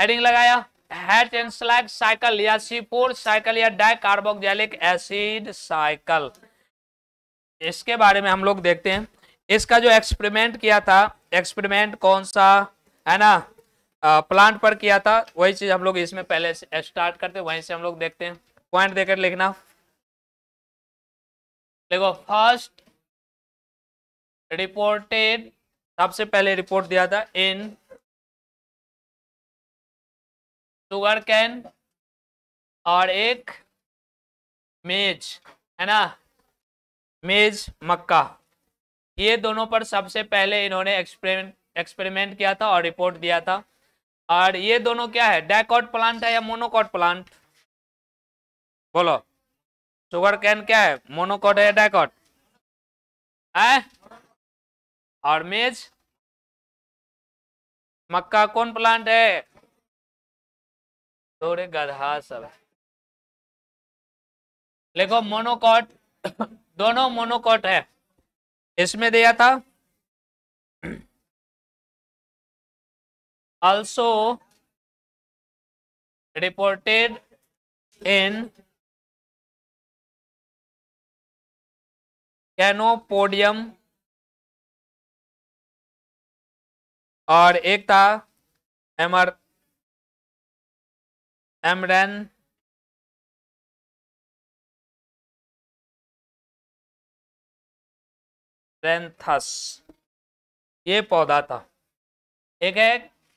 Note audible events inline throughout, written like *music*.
Heading लगाया hate and Slack cycle या C four cycle या डाइकार्बोक्सिलिक एसिड साइकिल इसके बारे में हम लोग देखते हैं इसका जो एक्सपेरिमेंट किया था एक्सपेरिमेंट कौन सा है ना आ, प्लांट पर किया था वही चीज हम लोग इसमें पहले से स्टार्ट करते वहीं से हम लोग देखते हैं पॉइंट देकर लिखना देखो फर्स्ट रिपोर्टेड सबसे पहले रिपोर्ट दिया था इन शुगर कैन और एक मेज है ना मेज मक्का ये दोनों पर सबसे पहले इन्होंने एक्सपेरिमेंट एक्सपेरिमेंट किया था और रिपोर्ट दिया था और ये दोनों क्या है डायकॉट प्लांट है या मोनोकॉट प्लांट बोलो शुगर कैन क्या है मोनोकॉट है या डैकॉट है और मेज मक्का कौन प्लांट है थोड़े गधा सब देखो मोनोकॉट दोनों मोनोकॉट है इसमें दिया था ऑल्सो रिपोर्टेड इन कैनोपोडियम और एक था एमर एमरेन रेंथस ये पौधा था एक है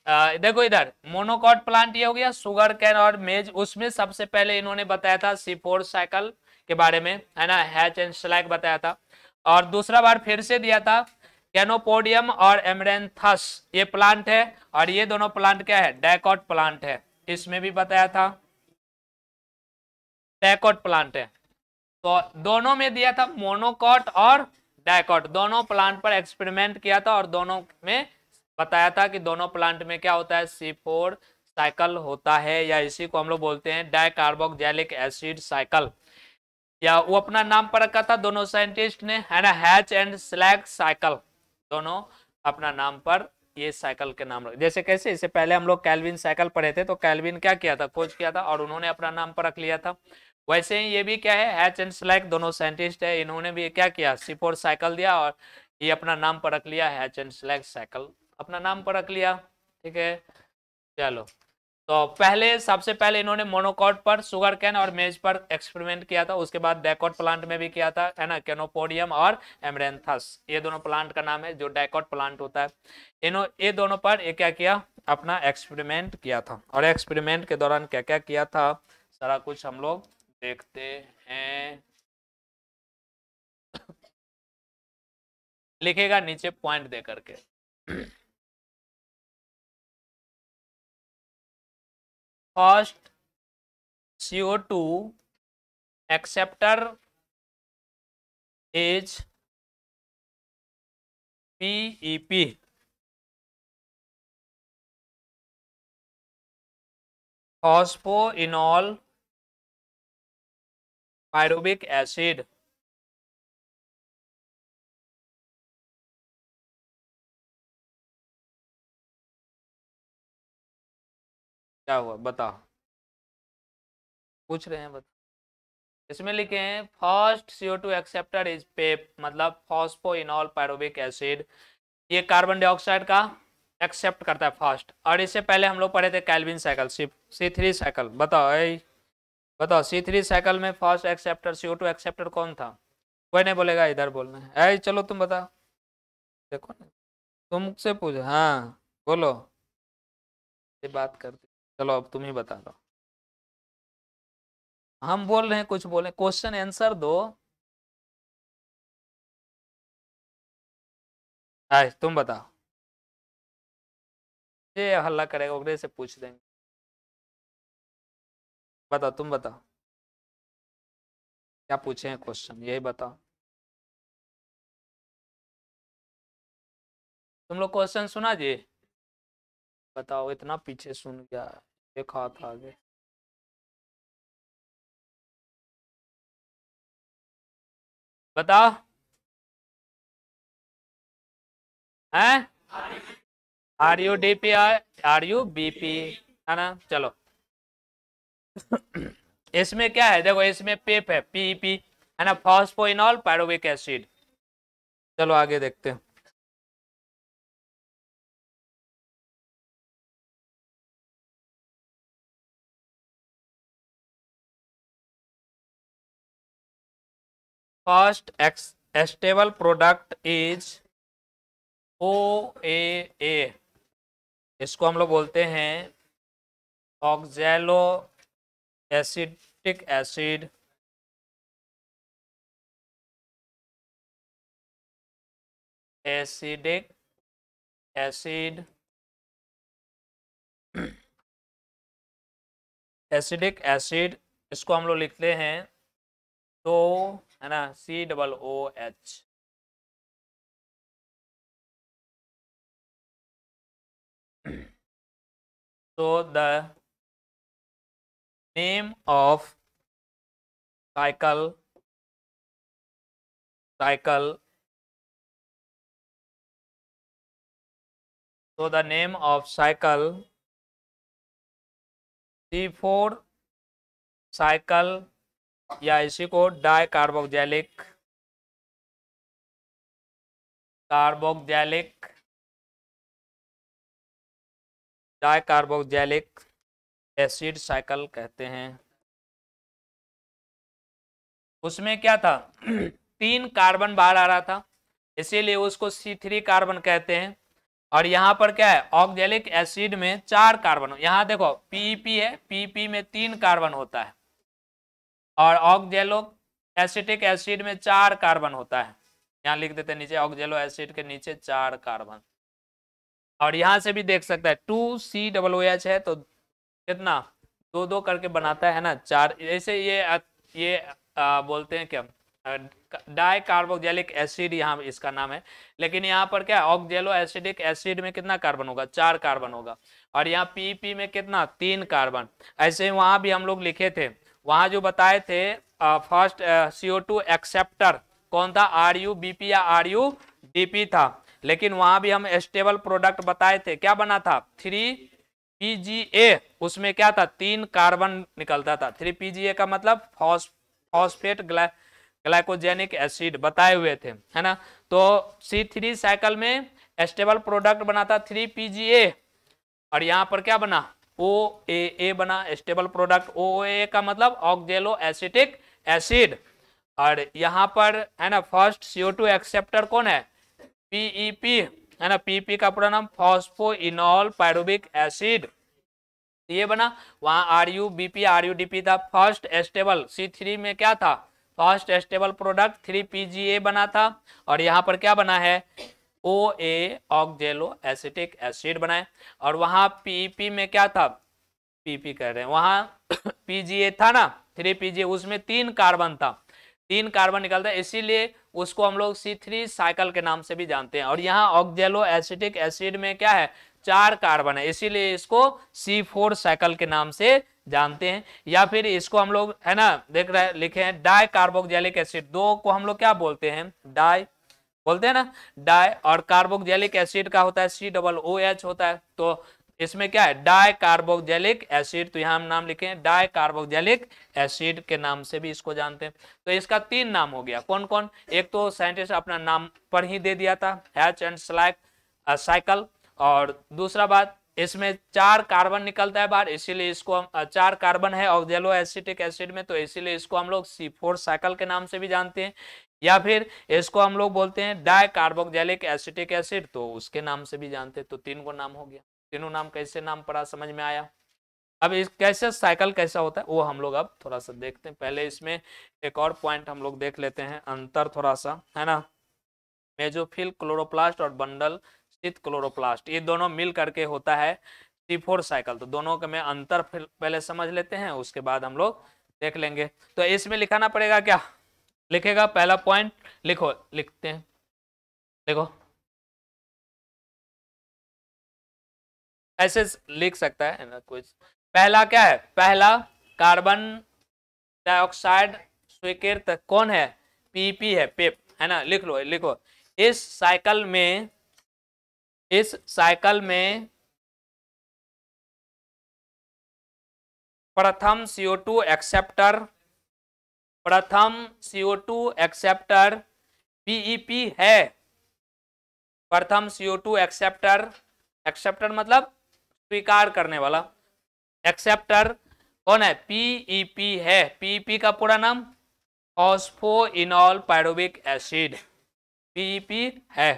आ, देखो इधर मोनोकॉट प्लांट ये हो गया सुगर कैन और मेज उसमें सबसे पहले इन्होंने बताया था सीफोर साइकिल के बारे में है ना हैच एंड स्लैक बताया था और दूसरा बार फिर से दिया था कैनोपोडियम और एमरेंथस ये प्लांट है और ये दोनों प्लांट क्या है डेकॉट प्लांट है इसमें भी बताया था पैकॉट प्लांट है तो दोनों में दिया था मोनोकॉट और डायकॉट दोनों प्लांट पर एक्सपेरिमेंट किया था और दोनों में बताया था कि दोनों प्लांट में क्या होता है सी फोर साइकिल होता है या इसी को हम लोग बोलते हैं डाइकार्बोक्जैलिक एसिड साइकिल या वो अपना नाम पर रखा था दोनों साइंटिस्ट ने है ना हैच एंड स्लैग साइकिल दोनों अपना नाम पर ये साइकिल के नाम रख जैसे कैसे इससे पहले हम लोग कैलविन साइकिल पढ़े थे तो कैलविन क्या किया था खोज किया था और उन्होंने अपना नाम पर रख लिया था वैसे ही ये भी क्या है हैच एंड स्लैक दोनों साइंटिस्ट है इन्होंने भी क्या किया सिफोर साइकिल दिया और ये अपना नाम पर रख लिया हैच एंड स्लैक साइकिल अपना नाम पर रख लिया ठीक है चलो तो पहले सबसे पहले इन्होंने मोनोकॉट पर सुगर कैन और मेज पर एक्सपेरिमेंट किया था उसके बाद डेकोट प्लांट में भी किया था है ना कैनोपोडियम और एमरेंथस ये दोनों प्लांट का नाम है जो डेकोट प्लांट होता है इन्हों ये दोनों पर ये क्या किया अपना एक्सपेरिमेंट किया था और एक्सपेरिमेंट के दौरान क्या क्या किया था सारा कुछ हम लोग देखते हैं *coughs* लिखेगा नीचे पॉइंट दे करके first CO2 acceptor is PEP. Phosphoenol pyruvic acid. क्या हुआ बताओ पूछ रहे हैं बताओ इसमें लिखे हैं first CO two acceptor is PEP मतलब इनॉल पैरोबिक एसिड ये कार्बन डाइऑक्साइड का एक्सेप्ट करता है फर्स्ट और इससे पहले हम लोग पढ़े थे Calvin cycle C three cycle बताओ ए बताओ सी थ्री साइकिल में first acceptor CO two acceptor कौन था कोई नहीं बोलेगा इधर बोलना है ऐ चलो तुम बताओ देखो तुमसे पूछ हाँ बोलो ये बात करते चलो अब तुम ही बता दो हम बोल रहे हैं कुछ बोले क्वेश्चन आंसर दो आए तुम बताओ ये हल्ला करेगा उगरे से पूछ देंगे बताओ तुम बताओ क्या पूछे हैं क्वेश्चन यही बताओ तुम लोग क्वेश्चन सुना जी बताओ इतना पीछे सुन गया एक हाथ आगे बता है R U D P R U B P है ना चलो इसमें क्या है देखो इसमें पेप है पीपी है ना फॉस्फोइनॉल पैरोविक एसिड चलो आगे देखते हैं first product is O A A इसको हम लोग बोलते हैं oxalo acetic acid acetic acid acetic acid इसको हम लोग लिखते हैं तो है ना C double O H so the name of cycle cycle so the name of cycle c4 cycle या इसी को di carboxylic carboxylic di carboxylic acid cycle कहते हैं उसमें क्या था *clears throat* तीन कार्बन बाहर आ रहा था इसीलिए उसको सी थ्री कार्बन कहते हैं और यहाँ पर क्या है ऑक्जेलिक एसिड में चार कार्बन यहाँ देखो पीपी e है पीपी e में तीन कार्बन होता है और ऑक्जेलो एसिटिक एसिड में चार कार्बन होता है यहाँ लिख देते हैं नीचे ऑक्जेलो एसिड के नीचे चार कार्बन और यहाँ से भी देख सकता है two C double O H है तो कितना दो दो करके बनाता है ना चार ऐसे ये ये आ, बोलते हैं क्या डाई कार्बोक्जेलिक एसिड यहाँ इसका नाम है लेकिन यहाँ पर क्या ऑक्जेलो एसिडिक एसिड में कितना कार्बन होगा चार कार्बन होगा और यहाँ पीपी में कितना तीन कार्बन ऐसे वहाँ भी हम लोग लिखे थे वहाँ जो बताए थे फर्स्ट सीओ टू एक्सेप्टर कौन था आर यू बी पी या आर यू डी पी था लेकिन वहां भी हम स्टेबल प्रोडक्ट बताए थे क्या बना था थ्री पी जी ए उसमें क्या था तीन कार्बन निकलता था थ्री पी जी ए का मतलब फॉस्फेट ग्ला ग्लाइकोजेनिक एसिड बताए हुए थे है ना तो सी थ्री साइकिल में स्टेबल प्रोडक्ट बना था थ्री पी जी ए और यहाँ पर क्या बना ओ ए ए बना स्टेबल प्रोडक्ट ओ ए का मतलब ऑक्जेलो एसिटिक एसिड और यहाँ पर है ना फर्स्ट सीओ टू एक्सेप्टर कौन है पीई पी e है ना पीपी e का पूरा नाम फॉस्फो इनॉल पायरुबिक एसिड ये बना वहाँ R U B P R U D P था फर्स्ट एस्टेबल सी थ्री में क्या था first stable product three P G A बना था और यहाँ पर क्या बना है ओ ए ऑक्जेलो एसिटिक एसिड बनाए और वहाँ पीपी में क्या था पीपी कर रहे हैं वहाँ पीजीए *coughs* था ना थ्री पीजीए उसमें तीन कार्बन था तीन कार्बन निकलता है इसीलिए उसको हम लोग सी थ्री साइकिल के नाम से भी जानते हैं और यहाँ ऑक्जेलो एसिटिक एसिड में क्या है चार कार्बन है इसीलिए इसको सी फोर साइकिल के नाम से जानते हैं या फिर इसको हम लोग है ना देख रहे हैं लिखे हैं डाई कार्बोक्जेलिक एसिड दो को हम लोग क्या बोलते हैं डाई बोलते हैं ना डाय और कार्बोक्जेलिक एसिड का होता है सी डबल ओ एच होता है तो इसमें क्या है डाय कार्बोक्जेलिक एसिड तो यहाँ हम नाम लिखे हैं डाई कार्बोक्जेलिक एसिड के नाम से भी इसको जानते हैं तो इसका तीन नाम हो गया कौन कौन एक तो साइंटिस्ट अपना नाम पर ही दे दिया था हैच एंड स्लैक साइकिल और दूसरा बात इसमें चार कार्बन निकलता है बाहर इसीलिए इसको चार कार्बन है ऑक्जेलो एसिटिक एसिड में तो इसीलिए इसको हम लोग सी फोर साइकिल के नाम से भी जानते हैं या फिर इसको हम लोग बोलते हैं डाय कार्बोक्जेलिक एसिटिक एसिड तो उसके नाम से भी जानते तो तीन को नाम हो गया तीनों नाम कैसे नाम पड़ा समझ में आया अब इस कैसे साइकिल कैसा होता है वो हम लोग अब थोड़ा सा देखते हैं पहले इसमें एक और पॉइंट हम लोग देख लेते हैं अंतर थोड़ा सा है ना मेजोफिल क्लोरोप्लास्ट और बंडल स्थित क्लोरोप्लास्ट ये दोनों मिल करके होता है सी फोर साइकिल तो दोनों के में अंतर पहले समझ लेते हैं उसके बाद हम लोग देख लेंगे तो इसमें लिखाना पड़ेगा क्या लिखेगा पहला पॉइंट लिखो लिखते हैं लिखो ऐसे लिख सकता है ना कुछ पहला क्या है पहला कार्बन डाइऑक्साइड स्वीकृत कौन है पीपी है पेप है ना लिख लो लिखो इस साइकिल में इस साइकिल में प्रथम सीओ टू एक्सेप्टर प्रथम सीओ टू एक्सेप्टर पीईपी है प्रथम सीओ टू एक्सेप्टर एक्सेप्टर मतलब स्वीकार करने वाला एक्सेप्टर कौन है पीईपी e है पीईपी e का पूरा नाम ऑस्फो इनॉल पायरोबिक एसिड पीईपी है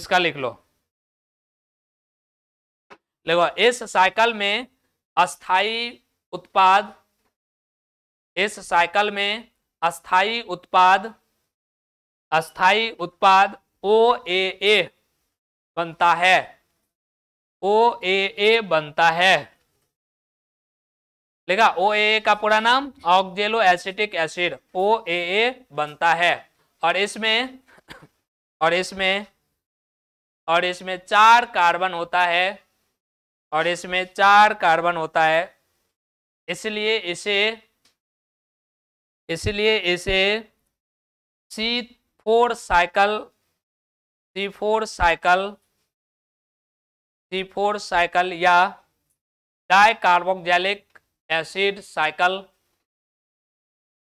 इसका लिख लो लिखो इस साइकिल में अस्थाई उत्पाद इस साइकिल में अस्थाई उत्पाद अस्थाई उत्पाद ओ ए ए बनता है ओ ए ए बनता है लेगा ओ ए का पूरा नाम ऑक्जेलो एसिटिक एसिड ओ ए ए बनता है और इसमें और इसमें और इसमें चार कार्बन होता है और इसमें चार कार्बन होता है इसलिए इसे इसलिए इसे C four cycle C four cycle C four cycle या di carboxylic acid cycle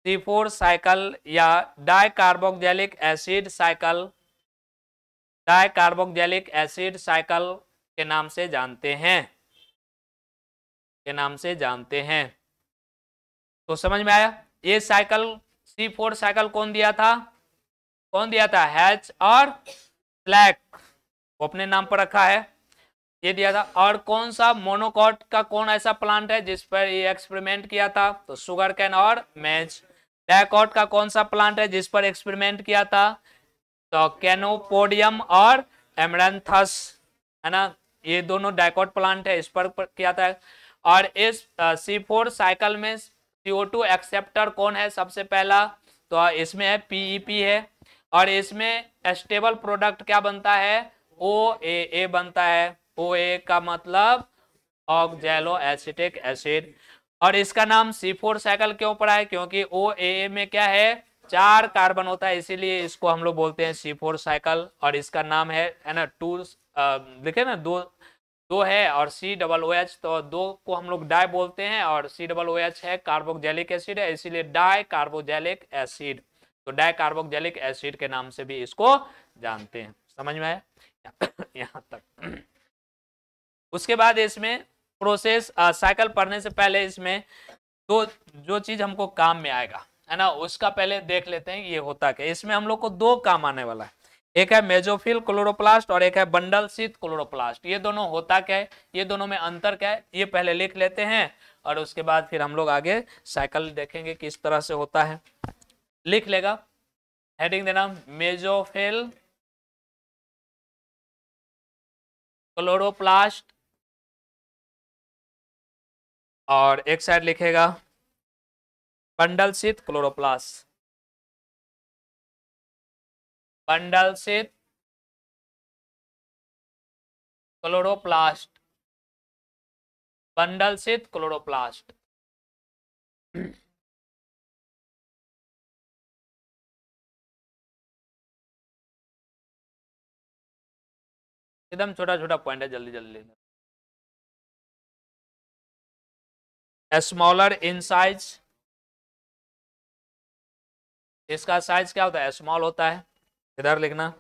C four cycle या dicarboxylic acid cycle carboxylic acid cycle के नाम से जानते हैं के नाम से जानते हैं तो समझ में आया ये साइकिल सी फोर साइकिल कौन दिया था कौन दिया था हैच और स्लैक वो अपने नाम पर रखा है ये दिया था और कौन सा मोनोकॉट का कौन ऐसा प्लांट है जिस पर ये एक्सपेरिमेंट किया था तो सुगर कैन और मैच ब्लैकआउट का कौन सा प्लांट है जिस पर एक्सपेरिमेंट किया था तो कैनोपोडियम और एमरेंथस है ना ये दोनों डायकॉट प्लांट है इस पर किया था और इस सी फोर साइकिल में सीओ टू एक्सेप्टर कौन है सबसे पहला तो हाँ, इसमें है पीईपी e है और इसमें स्टेबल प्रोडक्ट क्या बनता है ओ ए ए बनता है ओ ए का मतलब ऑक्जेलो एसिटिक एसिड और इसका नाम सी फोर साइकिल क्यों पड़ा है क्योंकि ओ ए में क्या है चार कार्बन होता है इसीलिए इसको हम लोग बोलते हैं सी फोर साइकिल और इसका नाम है ना टू देखे ना दो दो है और सी डबल ओ एच तो दो को हम लोग डाई बोलते हैं और सी डबल ओ एच है कार्बोक्जेलिक एसिड है इसीलिए डाई कार्बोजेलिक एसिड तो डाई कार्बोक्जेलिक एसिड के नाम से भी इसको जानते हैं समझ में आया *coughs* यहाँ तक उसके बाद इसमें प्रोसेस साइकिल पढ़ने से पहले इसमें दो जो चीज हमको काम में आएगा है ना उसका पहले देख लेते हैं ये होता क्या इसमें हम लोग को दो काम आने वाला है एक है मेजोफिल क्लोरोप्लास्ट और एक है बंडल शीत क्लोरोप्लास्ट ये दोनों होता क्या है ये दोनों में अंतर क्या है ये पहले लिख लेते हैं और उसके बाद फिर हम लोग आगे साइकिल देखेंगे किस तरह से होता है लिख लेगा हेडिंग देना मेजोफिल क्लोरोप्लास्ट और एक साइड लिखेगा बंडल शीत क्लोरोप्लास्ट बंडल से क्लोरोप्लास्ट बंडल से क्लोरोप्लास्ट एकदम छोटा छोटा पॉइंट है जल्दी जल्दी लेना स्मॉलर इन साइज इसका साइज क्या होता है स्मॉल होता है इधर लिखना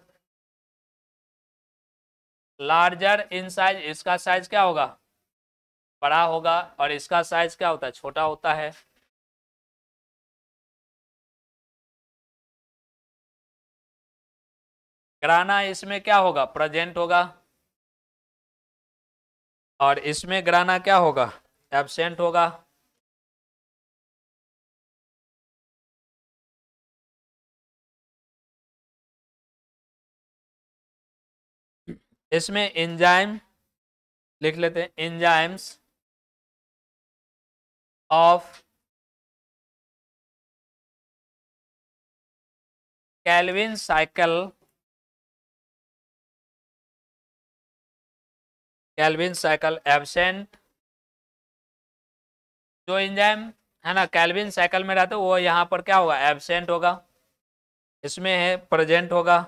लार्जर इन साइज इसका साइज क्या होगा बड़ा होगा और इसका साइज क्या होता है छोटा होता है ग्राना इसमें क्या होगा प्रेजेंट होगा और इसमें ग्राना क्या होगा एबसेंट होगा इसमें एंजाइम लिख लेते हैं enzymes of Calvin cycle Calvin cycle absent जो एंजाइम है ना कैलविन साइकिल में रहते वो यहां पर क्या होगा एबसेंट होगा इसमें है प्रेजेंट होगा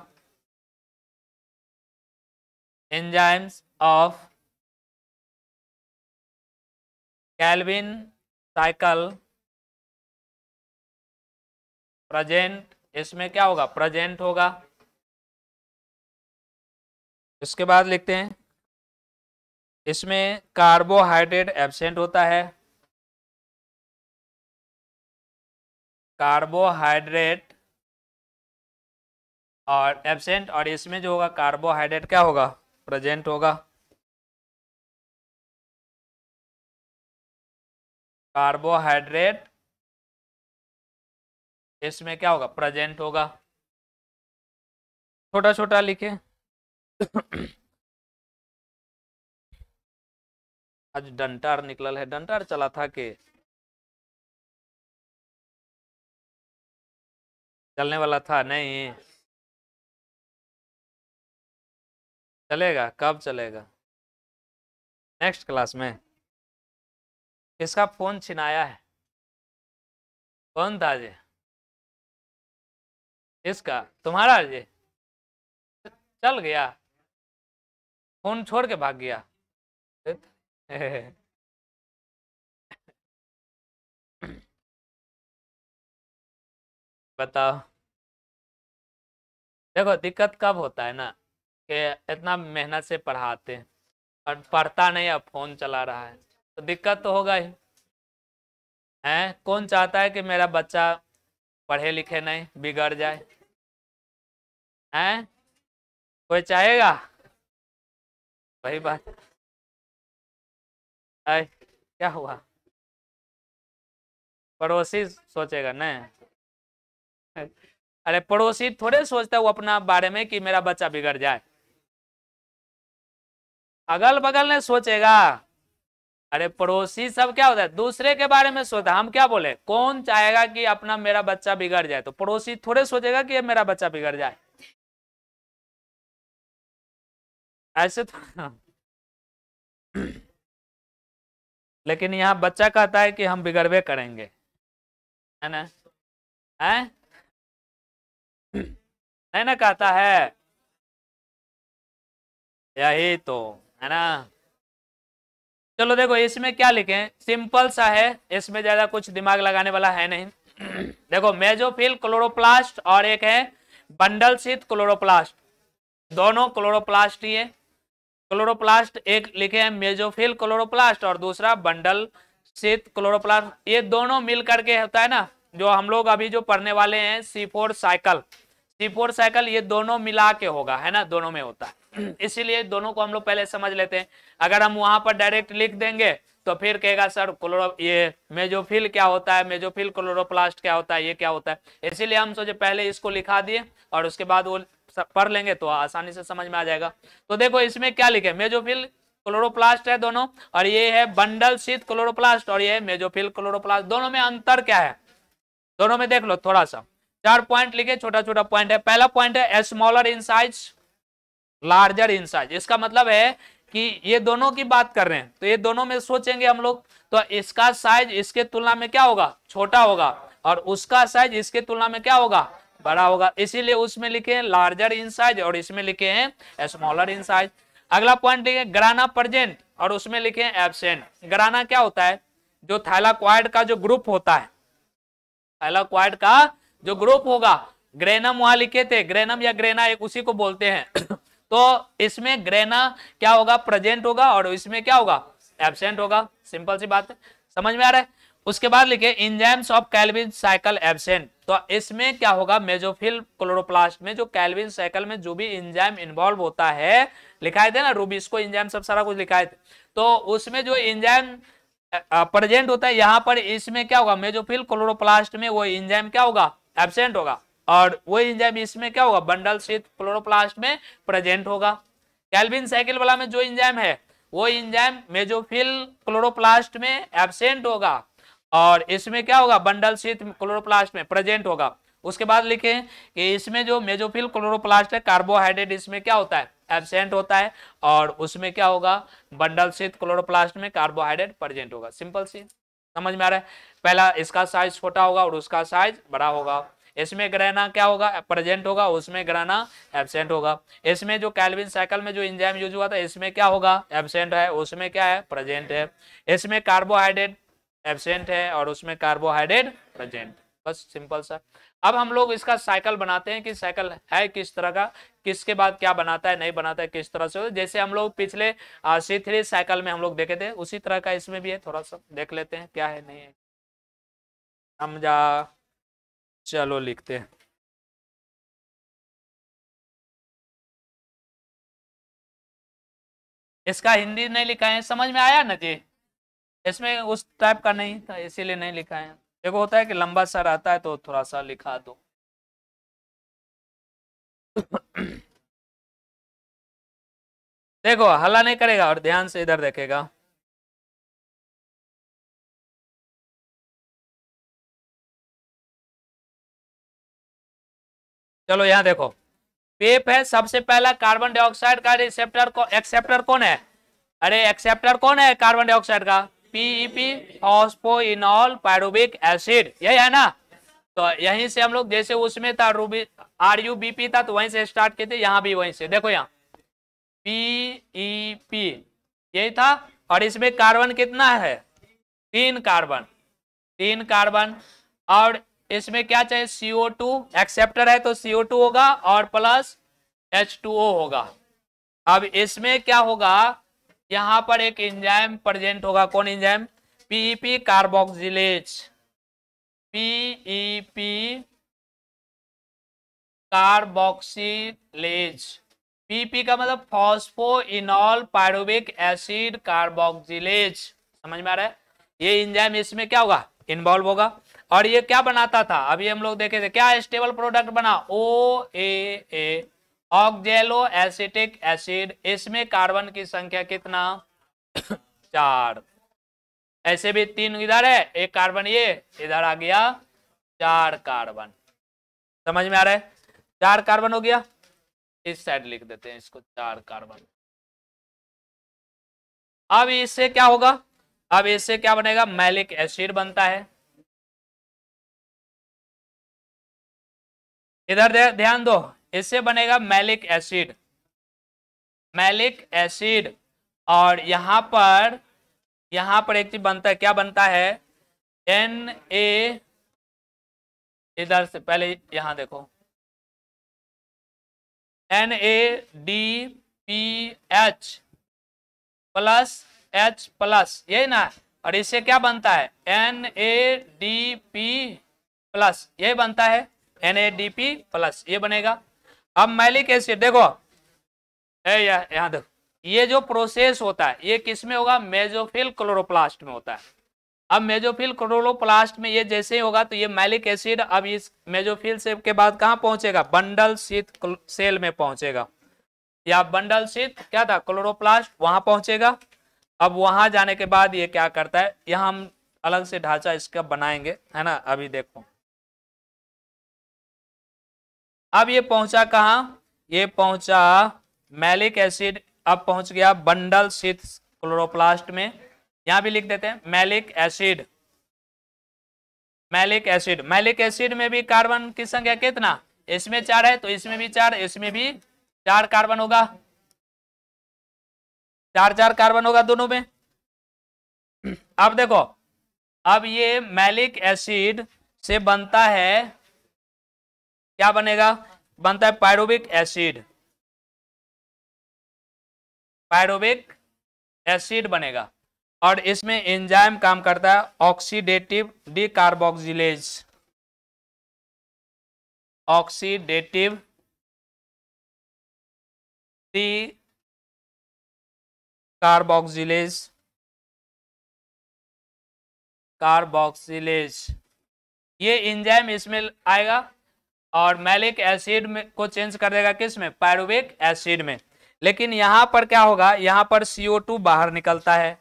enzymes of Calvin cycle present इसमें क्या होगा प्रेजेंट होगा इसके बाद लिखते हैं इसमें कार्बोहाइड्रेट एब्सेंट होता है कार्बोहाइड्रेट और एब्सेंट और इसमें जो होगा कार्बोहाइड्रेट क्या होगा प्रेजेंट होगा कार्बोहाइड्रेट इसमें क्या होगा प्रेजेंट होगा छोटा छोटा लिखे आज डंटार निकल है डंटार चला था के चलने वाला था नहीं चलेगा कब चलेगा नेक्स्ट क्लास में इसका फोन छिनाया है कौन था जी इसका तुम्हारा जी चल गया फोन छोड़ के भाग गया *laughs* बताओ देखो दिक्कत कब होता है ना कि इतना मेहनत से पढ़ाते हैं और पढ़ता नहीं अब फोन चला रहा है तो दिक्कत तो होगा ही है कौन चाहता है कि मेरा बच्चा पढ़े लिखे नहीं बिगड़ जाए हैं कोई चाहेगा वही बात आए, क्या हुआ पड़ोसी सोचेगा न अरे पड़ोसी थोड़े सोचता है वो अपना बारे में कि मेरा बच्चा बिगड़ जाए अगल बगल ने सोचेगा अरे पड़ोसी सब क्या होता है दूसरे के बारे में सोचता हम क्या बोले कौन चाहेगा कि अपना मेरा बच्चा बिगड़ जाए तो पड़ोसी थोड़े सोचेगा कि मेरा बच्चा बिगड़ जाए ऐसे तो *laughs* लेकिन यहाँ बच्चा कहता है कि हम बिगड़वे करेंगे है ना है नहीं ना कहता है यही तो है ना चलो देखो इसमें क्या लिखे सिंपल सा है इसमें ज्यादा कुछ दिमाग लगाने वाला है नहीं *clears throat* देखो मेजोफिल क्लोरोप्लास्ट और एक है बंडल सीत क्लोरोप्लास्ट दोनों क्लोरोप्लास्ट ही है क्लोरोप्लास्ट एक लिखे हैं मेजोफिल क्लोरोप्लास्ट और दूसरा बंडल सीत क्लोरोप्लास्ट ये दोनों मिल करके होता है ना जो हम लोग अभी जो पढ़ने वाले हैं C four cycle C four cycle ये दोनों मिला के होगा है ना दोनों में होता है इसीलिए दोनों को हम लोग पहले समझ लेते हैं अगर हम वहां पर डायरेक्ट लिख देंगे तो फिर कहेगा सर क्लोरो ये मेजोफिल क्या होता है मेजोफिल क्लोरोप्लास्ट क्या होता है ये क्या होता है इसीलिए हम सोचे पहले इसको लिखा दिए और उसके बाद वो पढ़ लेंगे तो आसानी से समझ में आ जाएगा तो देखो इसमें क्या लिखे मेजोफिल क्लोरोप्लास्ट है दोनों और ये है बंडल शीत क्लोरोप्लास्ट और ये मेजोफिल क्लोरोप्लास्ट दोनों में अंतर क्या है दोनों में देख लो थोड़ा सा चार पॉइंट लिखे छोटा छोटा पॉइंट है पहला पॉइंट है smaller in size larger in size इसका मतलब है कि ये दोनों की बात कर रहे हैं तो ये दोनों में सोचेंगे हम लोग तो इसका साइज इसके तुलना में क्या होगा छोटा होगा और उसका साइज इसके तुलना में क्या होगा बड़ा होगा इसीलिए उसमें लिखे हैं लार्जर इन साइज और इसमें लिखे हैं स्मॉलर इन साइज अगला पॉइंट लिखे ग्राना प्रजेंट और उसमें लिखे हैं एबसेंट ग्राना क्या होता है जो थैलाक्वाइड का जो ग्रुप होता है थैलाक्वाइड का जो ग्रुप होगा ग्रेनम वहां लिखे थे ग्रेनम या ग्रेना एक उसी को बोलते हैं तो इसमें ग्रेना क्या होगा प्रेजेंट होगा और इसमें क्या होगा एबसेंट होगा सिंपल सी बात है समझ में आ रहा है उसके बाद लिखे enzymes of Calvin cycle absent तो इसमें क्या होगा मेजोफिल क्लोरोप्लास्ट में जो कैलविन साइकिल में जो भी इंजाइम इन्वॉल्व होता है लिखाए थे ना रूबी को इंजाइम सब सारा कुछ लिखाए थे तो उसमें जो इंजाइम प्रेजेंट होता है यहाँ पर इसमें क्या होगा मेजोफिल क्लोरोप्लास्ट में वो इंजाइम क्या होगा एबसेंट होगा और वही इंजाइम इसमें क्या होगा बंडल सीट क्लोरोप्लास्ट में प्रेजेंट होगा कैल्विन साइकिल वाला में जो इंजाइम है वो इंजाइम मेजोफिल क्लोरोप्लास्ट में एबसेंट होगा और इसमें क्या होगा बंडल सीट क्लोरोप्लास्ट में प्रेजेंट होगा उसके बाद लिखे कि इसमें जो मेजोफिल क्लोरोप्लास्ट है कार्बोहाइड्रेट इसमें क्या होता है एबसेंट होता है और उसमें क्या होगा बंडल सीट क्लोरोप्लास्ट में कार्बोहाइड्रेट प्रेजेंट होगा सिंपल सी समझ में आ रहा है पहला इसका साइज छोटा होगा और उसका साइज बड़ा होगा इसमें ग्रहणा क्या होगा प्रेजेंट होगा उसमें ग्रहणा एबसेंट होगा इसमें जो कैलविन साइकिल में जो इंजाइम यूज हुआ था इसमें क्या होगा एबसेंट है उसमें क्या है प्रेजेंट है इसमें कार्बोहाइड्रेट एबसेंट है और उसमें कार्बोहाइड्रेट प्रेजेंट बस सिंपल सा अब हम लोग इसका साइकिल बनाते हैं कि साइकिल है किस तरह का किसके बाद क्या बनाता है नहीं बनाता है किस तरह से जैसे हम लोग पिछले सी थ्री साइकिल में हम लोग देखे थे उसी तरह का इसमें भी है थोड़ा सा देख लेते हैं क्या है नहीं है जा चलो लिखते हैं इसका हिंदी नहीं लिखा है समझ में आया ना जी इसमें उस टाइप का नहीं था इसीलिए नहीं लिखा है देखो होता है कि लंबा सा रहता है तो थोड़ा सा लिखा दो *coughs* देखो हल्ला नहीं करेगा और ध्यान से इधर देखेगा चलो यहाँ देखो पेप है सबसे पहला कार्बन डाइऑक्साइड का रिसेप्टर को एक्सेप्टर कौन है अरे एक्सेप्टर कौन है कार्बन डाइऑक्साइड का पीईपी फॉस्पो इनॉल पैरोबिक एसिड यही है ना तो यहीं से हम लोग जैसे उसमें था रूबी आर यू बी पी था तो वहीं से स्टार्ट किए थे यहाँ भी वहीं से देखो यहाँ पीईपी e यही था और इसमें कार्बन कितना है तीन कार्बन तीन कार्बन और इसमें क्या चाहिए सीओ टू एक्सेप्टर है तो सीओ टू होगा और प्लस एच टू ओ होगा अब इसमें क्या होगा यहां पर एक इंजाइम प्रेजेंट होगा कौन enzyme PEP carboxylase PEP carboxylase P P का मतलब phosphoenolpyruvic acid carboxylase समझ में आ रहा है ये इंजाइम इसमें क्या होगा इन्वॉल्व होगा और ये क्या बनाता था अभी हम लोग देखे थे क्या स्टेबल प्रोडक्ट बना O A oxaloacetic acid इसमें कार्बन की संख्या कितना *coughs* चार ऐसे भी तीन इधर है एक कार्बन ये इधर आ गया चार कार्बन समझ में आ रहा है चार कार्बन हो गया इस साइड लिख देते हैं इसको चार कार्बन अब इससे क्या होगा अब इससे क्या बनेगा मैलिक एसिड बनता है इधर ध्यान दो इससे बनेगा मैलिक एसिड मैलिक एसिड और यहां पर यहां पर एक चीज बनता है क्या बनता है एन ए इधर से पहले यहां देखो N A D P H plus H plus यही ना और इससे क्या बनता है N A D P plus यही बनता है एनएडीपी प्लस ये बनेगा अब मैलिक एसिड देखो ए यह, यहाँ देखो ये जो प्रोसेस होता है ये किस में होगा मेजोफिल क्लोरोप्लास्ट में होता है अब मेजोफिल क्लोरोप्लास्ट में ये जैसे ही होगा तो ये मैलिक एसिड अब इस मेजोफिल से के बाद कहाँ पहुंचेगा बंडल शीत सेल में पहुंचेगा या बंडल शीत क्या था क्लोरोप्लास्ट वहां पहुंचेगा अब वहां जाने के बाद ये क्या करता है यहाँ हम अलग से ढांचा इसका बनाएंगे है ना अभी देखो अब ये पहुंचा कहाँ ये पहुंचा मैलिक एसिड अब पहुंच गया बंडल शीत क्लोरोप्लास्ट में यहां भी लिख देते हैं malic acid malic acid malic acid में भी कार्बन की संख्या कितना इसमें चार है तो इसमें भी चार इसमें भी चार कार्बन होगा चार चार कार्बन होगा दोनों में अब देखो अब ये मैलिक एसिड से बनता है क्या बनेगा बनता है पायरोबिक एसिड पायरोबिक एसिड बनेगा और इसमें एंजाइम काम करता है ऑक्सीडेटिव डी decarboxylase oxidative decarboxylase carboxylase ये एंजाइम इसमें आएगा और मैलिक एसिड में को चेंज कर देगा किस में पैरोविक एसिड में लेकिन यहां पर क्या होगा यहाँ पर CO2 बाहर निकलता है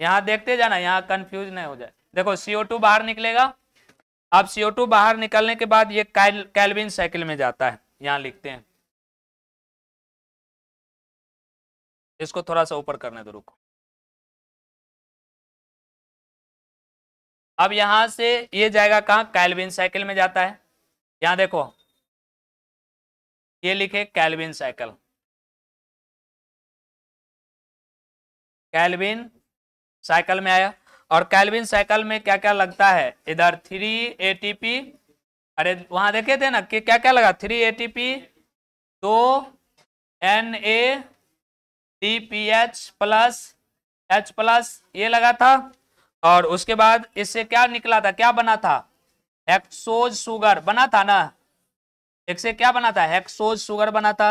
यहां देखते जाना यहां कंफ्यूज नहीं हो जाए देखो CO2 बाहर निकलेगा अब CO2 बाहर निकलने के बाद ये कैलविन साइकिल में जाता है यहां लिखते हैं इसको थोड़ा सा ऊपर करने दो रुको अब यहां से ये जाएगा कहा कैलविन साइकिल में जाता है यहां देखो ये लिखे कैलविन साइकिल कैलविन साइकिल में आया और कैलविन साइकिल में क्या क्या लगता है इधर थ्री एटीपी अरे वहां देखे थे ना कि क्या क्या लगा थ्री एटीपी दो N A T P H plus H plus ये लगा था और उसके बाद इससे क्या निकला था क्या बना था एक्सोज सुगर बना था ना इससे क्या बना था एक्सोज सुगर बना था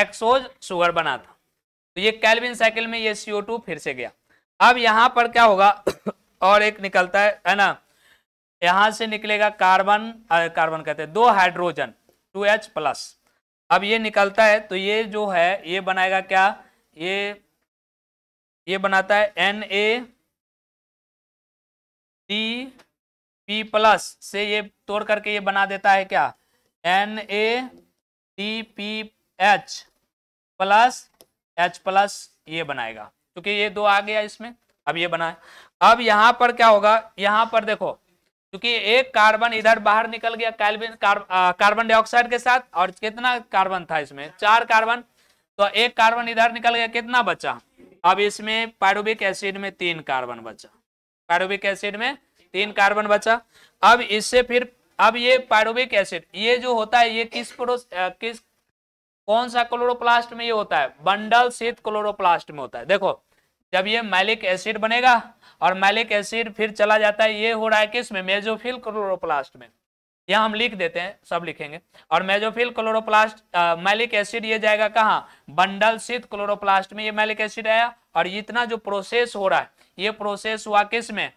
एक्सोज सुगर बना था तो ये कैलविन साइकिल में ये सीओ टू फिर से गया अब यहां पर क्या होगा *coughs* और एक निकलता है है ना यहां से निकलेगा कार्बन कार्बन कहते हैं दो हाइड्रोजन टू एच प्लस अब ये निकलता है तो ये जो है ये बनाएगा क्या ये ये बनाता है N A T P plus से ये तोड़ करके ये बना देता है क्या N A T P H plus H plus ये बनाएगा क्योंकि ये दो आ गया इसमें अब ये बना है अब यहां पर क्या होगा यहां पर देखो क्योंकि एक कार्बन इधर बाहर निकल गया कार्बन कार्बन डाइऑक्साइड के साथ और कितना कार्बन था इसमें चार कार्बन तो एक कार्बन इधर निकल गया कितना बचा अब इसमें पैरोबिक एसिड में तीन कार्बन बचा पैरोबिक एसिड में तीन कार्बन बचा अब इससे फिर अब ये पैरोबिक एसिड ये जो होता है ये किस प्रोस किस कौन सा क्लोरोप्लास्ट में ये होता है बंडल शीत क्लोरोप्लास्ट में होता है देखो जब ये मैलिक एसिड बनेगा और मैलिक एसिड फिर चला जाता है ये हो रहा है किस में मेजोफिल क्लोरोप्लास्ट में यहाँ हम लिख देते हैं सब लिखेंगे और मेजोफिल क्लोरोप्लास्ट मैलिक एसिड ये जाएगा कहाँ बंडल सिद्ध क्लोरोप्लास्ट में ये मैलिक एसिड आया और इतना जो प्रोसेस हो रहा है ये प्रोसेस हुआ किस में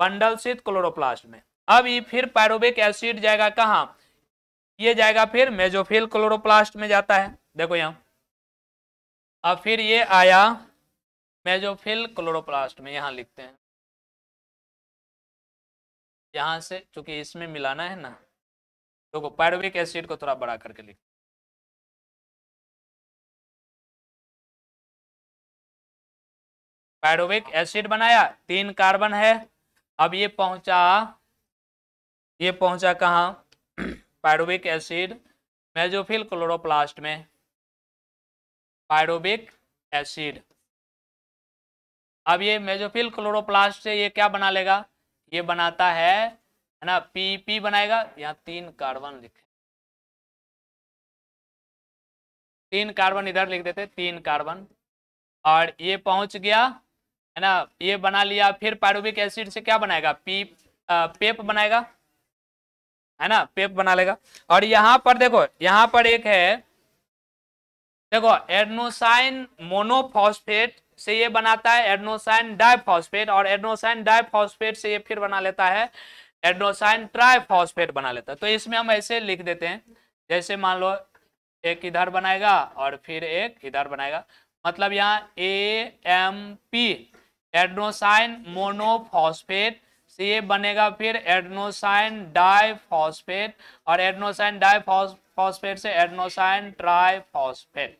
बंडल सिद्ध क्लोरोप्लास्ट में अब ये फिर पैरोबिक एसिड जाएगा कहाँ ये जाएगा फिर मेजोफिल क्लोरोप्लास्ट में जाता है देखो यहाँ अब फिर ये आया मेजोफिल क्लोरोप्लास्ट में यहाँ लिखते हैं यहाँ से चूंकि इसमें मिलाना है ना देखो तो पैरविक एसिड को थोड़ा बड़ा करके लिख पैरोविक एसिड बनाया तीन कार्बन है अब ये पहुंचा ये पहुंचा कहा पायरोबिक एसिड मेजोफिल क्लोरोप्लास्ट में पैरोविक एसिड अब ये मेजोफिल क्लोरोप्लास्ट से ये क्या बना लेगा ये बनाता है है ना पी पी बनाएगा यहाँ तीन कार्बन लिखे तीन कार्बन इधर लिख देते तीन कार्बन और ये पहुंच गया है ना ये बना लिया फिर पायरुबिक एसिड से क्या बनाएगा पी आ, पेप बनाएगा है ना पेप बना लेगा और यहाँ पर देखो यहाँ पर एक है देखो एडनोसाइन मोनोफॉस्फेट से ये बनाता है एडनोसाइन डाइफॉस्फेट और एडनोसाइन डाइफॉस्फेट से ये फिर बना लेता है एडनोसाइन ट्राइफॉस्फेट बना लेता है तो इसमें हम ऐसे लिख देते हैं जैसे मान लो एक इधर बनाएगा और फिर एक इधर बनाएगा मतलब यहाँ A M P adenosine monophosphate से ये बनेगा फिर एडनोसाइन डाइफॉस्फेट और एडनोसाइन डाइफॉस्फेट से एडनोसाइन ट्राइफॉस्फेट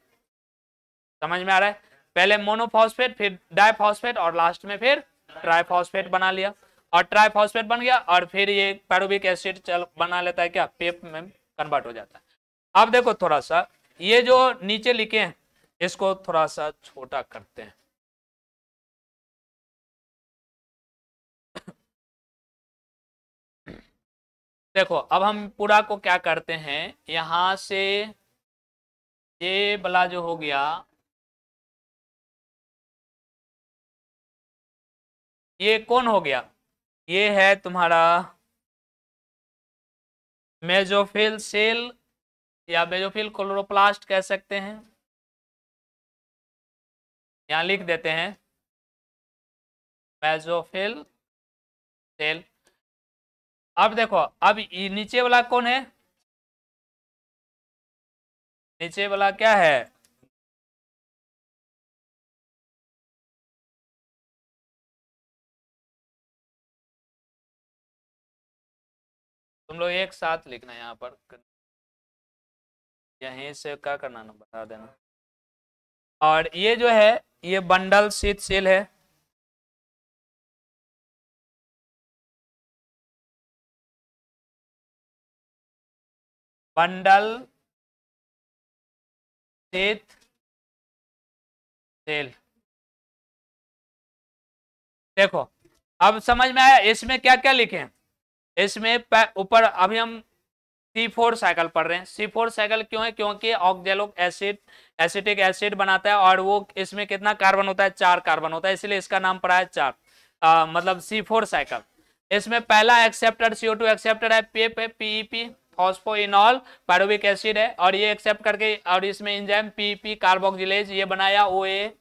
समझ में आ रहा है पहले मोनोफॉस्फेट फिर डायफॉस्फेट और लास्ट में फिर ट्राइफॉस्फेट बना लिया और ट्राइफॉस्फेट बन गया और फिर ये पैरोबिक एसिड चल बना लेता है क्या पेप में कन्वर्ट हो जाता है अब देखो थोड़ा सा ये जो नीचे लिखे हैं इसको थोड़ा सा छोटा करते हैं देखो अब हम पूरा को क्या करते हैं यहां से ये वाला जो हो गया ये कौन हो गया ये है तुम्हारा मेजोफिल सेल या मेजोफिल क्लोरोप्लास्ट कह सकते हैं यहां लिख देते हैं मेजोफिल सेल अब देखो अब नीचे वाला कौन है नीचे वाला क्या है तुम लोग एक साथ लिखना यहाँ पर यहीं से क्या करना ना बता देना और ये जो है ये बंडल शीत सेल है बंडल शीत सेल देखो अब समझ में आया इसमें क्या क्या लिखे हैं इसमें ऊपर अभी हम सी फोर साइकिल पढ़ रहे हैं सी फोर साइकिल क्यों है क्योंकि ऑक्जेलोक एसिड एसिटिक एसिड बनाता है और वो इसमें कितना कार्बन होता है चार कार्बन होता है इसलिए इसका नाम पड़ा है चार आ, मतलब सी फोर साइकिल इसमें पहला एक्सेप्टर सीओ टू एक्सेप्टर है पेप है पीईपी इनॉल पैरोविक एसिड है और ये एक्सेप्ट करके और इसमें इंजाइम पीपी कार्बोक्जिलेज ये बनाया ओ ए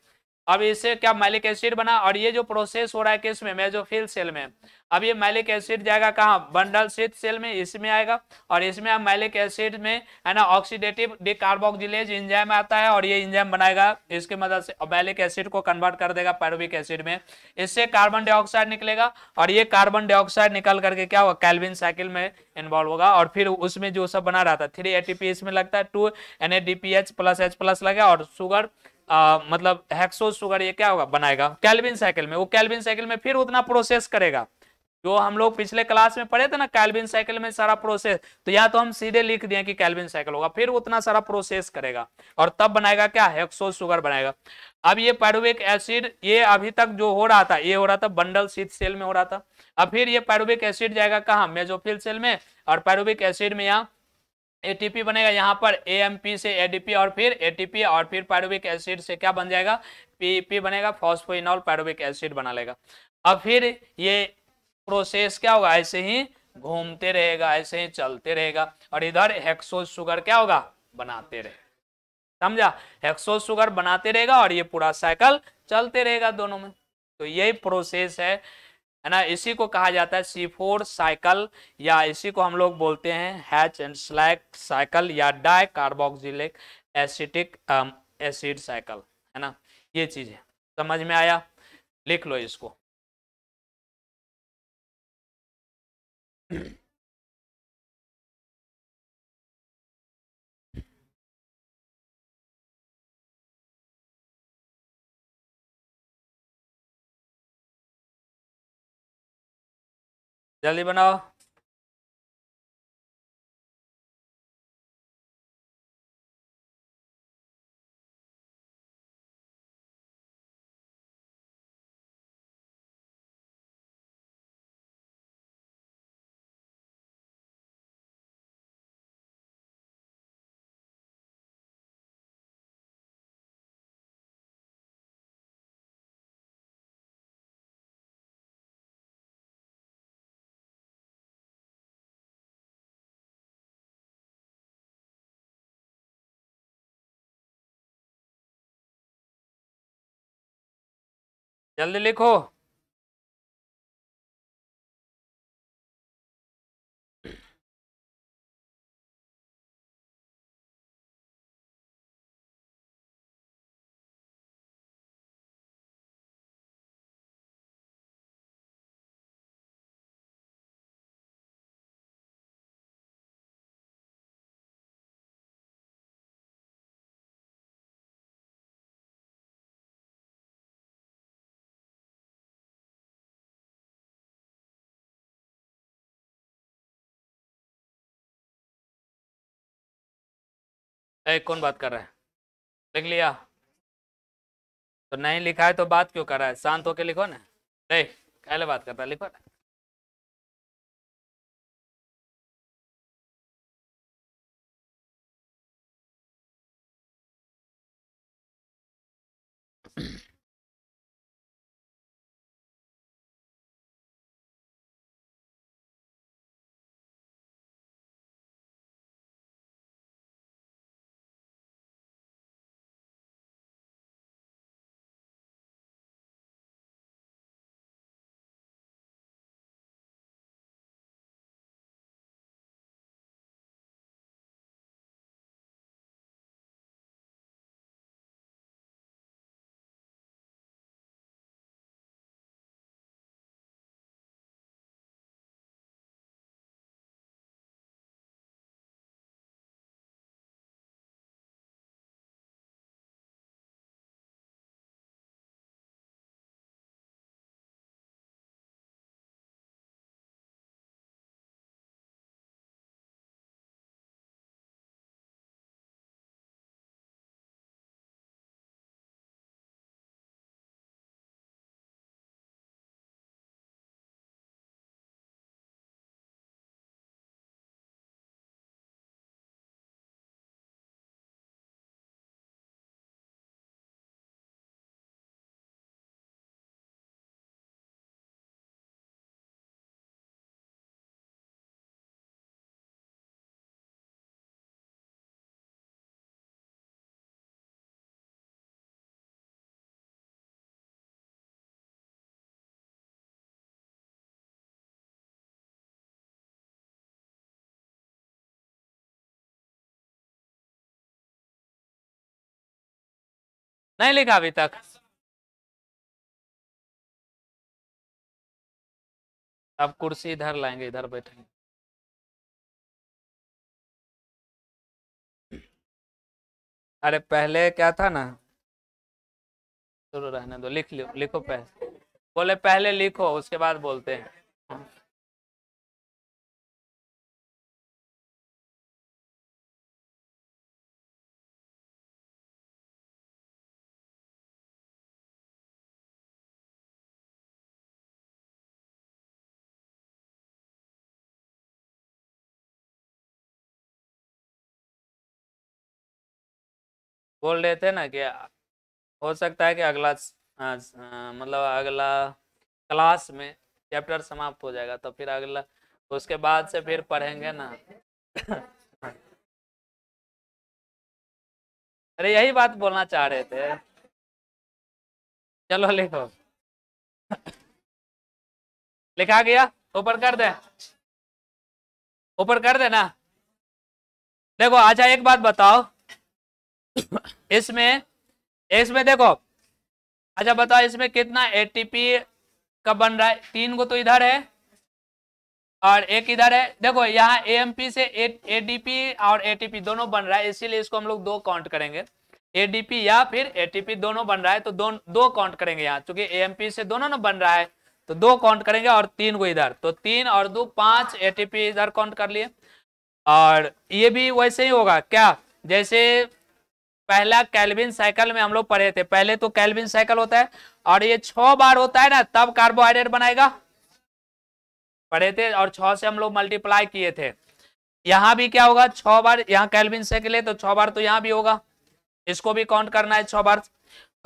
अब इससे क्या मैलिक एसिड बना और ये जो प्रोसेस हो रहा है में मेजोफिल सेल में अब ये मैलिक एसिड जाएगा कहाँ बंडल सीट सेल में इसमें आएगा और इसमें मैलिक एसिड में है ना ऑक्सीडेटिव डिकार्बोक्जिलेज इंजाइम आता है और ये इंजाइम बनाएगा इसके मदद से मैलिक एसिड को कन्वर्ट कर देगा पैरोविक एसिड में इससे कार्बन डाइऑक्साइड निकलेगा और ये कार्बन डाइऑक्साइड निकल करके क्या होगा कैलविन साइकिल में इन्वॉल्व होगा और फिर उसमें जो सब बना रहा था थ्री ए इसमें लगता है two N plus H plus लगेगा और शुगर आ, मतलब हेक्सोज शुगर ये क्या होगा बनाएगा कैलविन साइकिल में वो कैलविन साइकिल में फिर उतना प्रोसेस करेगा जो हम लोग पिछले क्लास में पढ़े थे ना कैलविन साइकिल में सारा प्रोसेस तो या तो हम सीधे लिख दिए कि कैलविन साइकिल होगा फिर उतना सारा प्रोसेस करेगा और तब बनाएगा क्या हेक्सोज शुगर बनाएगा अब ये पैरोबिक एसिड ये अभी तक जो हो रहा था ये हो रहा था बंडल शीत सेल में हो रहा था अब फिर ये पैरोबिक एसिड जाएगा कहा मेजोफिल सेल में और पैरोबिक एसिड में यहाँ एटीपी बनेगा यहाँ पर एएमपी से एडीपी और फिर एटीपी और फिर पैरोबिक एसिड से क्या बन जाएगा पीपी बनेगा फॉस्फोइनॉल पैरोबिक एसिड बना लेगा अब फिर ये प्रोसेस क्या होगा ऐसे ही घूमते रहेगा ऐसे ही चलते रहेगा और इधर हेक्सोज शुगर क्या होगा बनाते रहे समझा हेक्सोज शुगर बनाते रहेगा और ये पूरा साइकिल चलते रहेगा दोनों में तो यही प्रोसेस है है ना इसी को कहा जाता है सी फोर साइकिल या इसी को हम लोग बोलते हैं हैच एंड स्लैक साइकिल या dicarboxylic acetic acid cycle है ना ये चीज है समझ में आया लिख लो इसको जल्दी बनाओ जल्दी लिखो ए, कौन बात कर रहा है लिख लिया तो नहीं लिखा है तो बात क्यों कर रहा है शांत होके लिखो ना देख कहले बात करता लिखो ना नहीं लिखा अभी तक अब कुर्सी इधर लाएंगे इधर बैठेंगे अरे पहले क्या था ना शुरू रहने दो लिख लो लिखो पहले बोले पहले लिखो उसके बाद बोलते हैं बोल रहे थे ना कि हो सकता है कि अगला हाँ, हाँ, मतलब अगला क्लास में चैप्टर समाप्त हो जाएगा तो फिर अगला उसके बाद से फिर पढ़ेंगे ना *laughs* अरे यही बात बोलना चाह रहे थे चलो लिखो *laughs* लिखा गया ऊपर कर दे ऊपर कर देना देखो अच्छा एक बात बताओ *coughs* इसमें इसमें देखो अच्छा बताओ इसमें कितना एटीपी का बन रहा है तीन को तो इधर है और एक इधर है देखो यहाँ एएमपी से एडीपी और एटीपी दोनों बन रहा है इसीलिए इसको हम लोग दो काउंट करेंगे एडीपी या फिर एटीपी दोनों बन रहा है तो दो दो काउंट करेंगे यहाँ चूंकि एएमपी से दोनों ना बन रहा है तो दो काउंट करेंगे और तीन को इधर तो तीन और दो पांच एटीपी इधर काउंट कर लिए और ये भी वैसे ही होगा क्या जैसे पहला कैलविन साइकिल में हम लोग पढ़े थे पहले तो कैलविन साइकिल होता है और ये छह बार होता है ना तब कार्बोहाइड्रेट बनाएगा पढ़े थे और छह से हम लोग मल्टीप्लाई किए थे यहाँ भी क्या होगा छह बार यहाँ कैलविन साइकिल है तो छह बार तो यहाँ भी होगा इसको भी काउंट करना है छह बार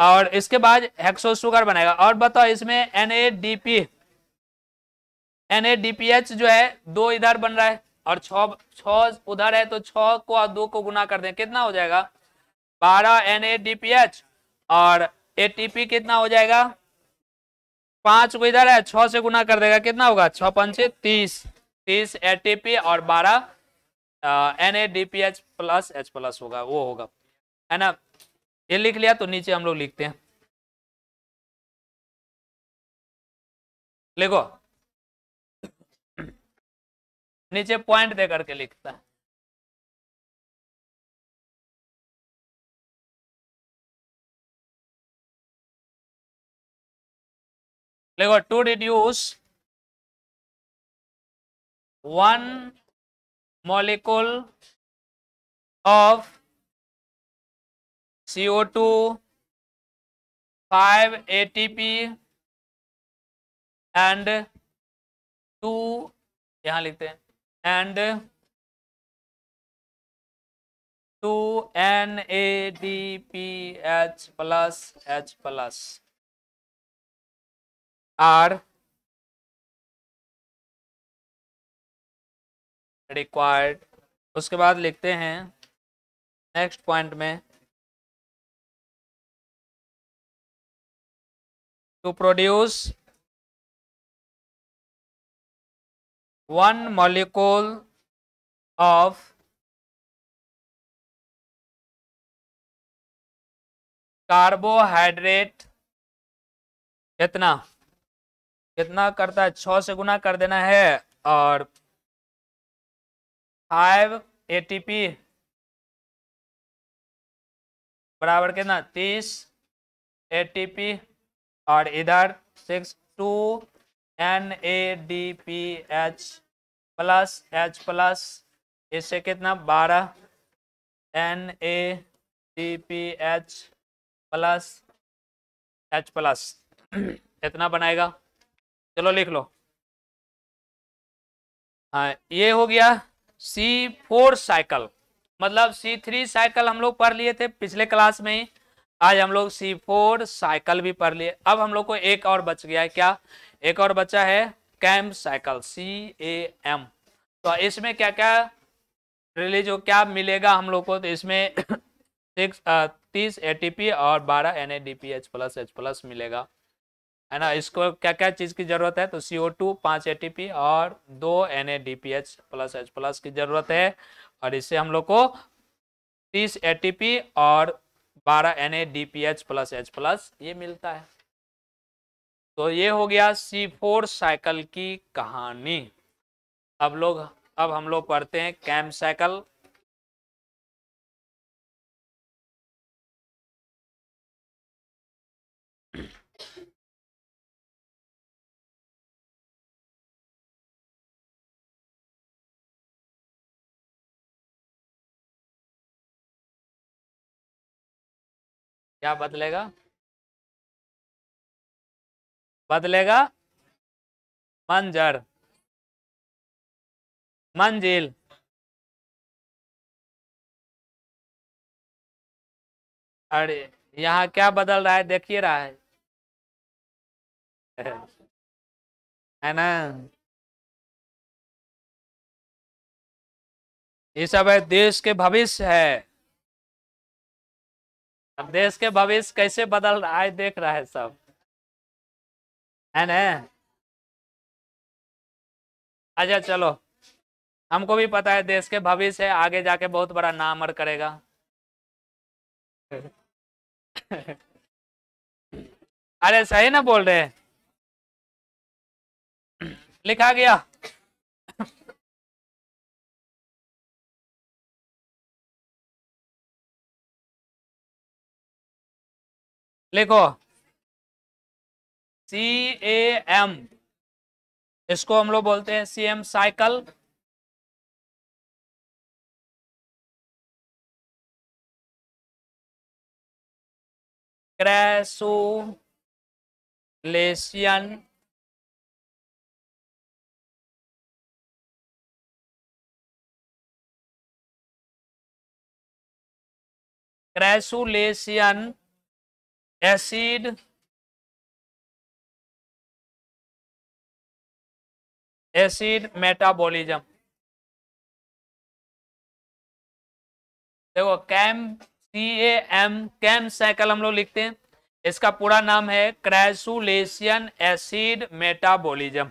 और इसके बाद हेक्सो शुगर बनाएगा और बताओ इसमें N A D P N A D P H जो है दो इधर बन रहा है और छ उधर है तो छ को और दो को गुना कर दें कितना हो जाएगा बारह एन एच और ए टी पी कितना हो जाएगा पांच को इधर है छह से गुना कर देगा कितना होगा छह पंच तीस तीस ए टी पी और बारह N A D P H plus H plus होगा वो होगा है ना ये लिख लिया तो नीचे हम लोग लिखते हैं लिखो नीचे पॉइंट दे करके लिखता है लेको to reduce one molecule of two five A ATP and two यहां लिखते हैं and two N A D P H plus H plus are required उसके बाद लिखते हैं नेक्स्ट पॉइंट में to produce one molecule of carbohydrate इतना कितना करता है छ से गुना कर देना है और फाइव एटीपी बराबर कितना तीस एटीपी और इधर six two N A D P H plus H plus इससे कितना बारह N A D P H plus H plus इतना बनाएगा चलो लिख लो हाँ ये हो गया सी फोर साइकिल मतलब सी थ्री साइकिल हम लोग पढ़ लिए थे पिछले क्लास में ही आज हम लोग सी फोर साइकिल भी पढ़ लिए अब हम लोग को एक और बच गया है क्या एक और बचा है CAM cycle C A M तो इसमें क्या क्या रिलीज हो क्या मिलेगा हम लोग को तो इसमें सिक्स *coughs* uh, तीस ए और बारह N A D P H plus H plus मिलेगा है ना इसको क्या क्या चीज़ की ज़रूरत है तो सी ओ टू पांच ए टी पी और दो N A D P H plus H plus की ज़रूरत है और इससे हम लोग को तीस ए टी पी और बारह N A D P H plus H plus ये मिलता है तो ये हो गया सी फोर साइकिल की कहानी अब लोग अब हम लोग पढ़ते हैं कैम साइकिल क्या बदलेगा बदलेगा मंजर मंजिल अरे यहाँ क्या बदल रहा है देखिए रहा है है ना ये सब है देश के भविष्य है अब देश के भविष्य कैसे बदल रहा है देख रहा है सब है न अच्छा चलो हमको भी पता है देश के भविष्य है आगे जाके बहुत बड़ा नाम और करेगा अरे सही ना बोल रहे लिखा गया लिखो सी ए एम इसको हम लोग बोलते हैं C M cycle crassulacean crassulacean acid acid metabolism देखो CAM C A M CAM cycle हम लोग लिखते हैं इसका पूरा नाम है क्रैसुलेशियन एसिड मेटाबॉलिज्म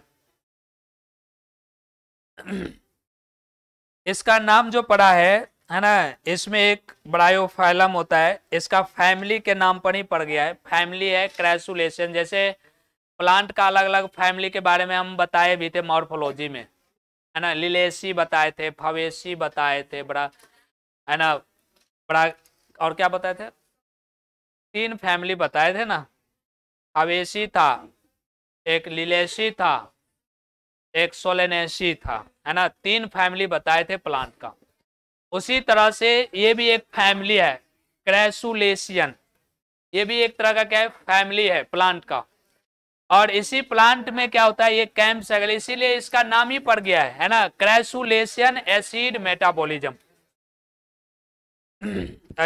इसका नाम जो पड़ा है है ना इसमें एक ब्रायोफाइलम होता है इसका फैमिली के नाम पर ही पड़ गया है फैमिली है क्रैसुलेशन जैसे प्लांट का अलग अलग फैमिली के बारे में हम बताए भी थे मॉर्फोलॉजी में है ना लिलेसी बताए थे फवेसी बताए थे बड़ा है ना बड़ा और क्या बताए थे तीन फैमिली बताए थे ना फवेसी था एक लिलेसी था एक सोलेनेसी था है ना तीन फैमिली बताए थे प्लांट का उसी तरह से ये भी एक फैमिली है क्रैसुलेशियन ये भी एक तरह का क्या है फैमिली है प्लांट का और इसी प्लांट में क्या होता है ये कैम्प सैगल इसीलिए इसका नाम ही पड़ गया है है ना क्रैसुलेशियन एसिड मेटाबोलिज्म *clears throat*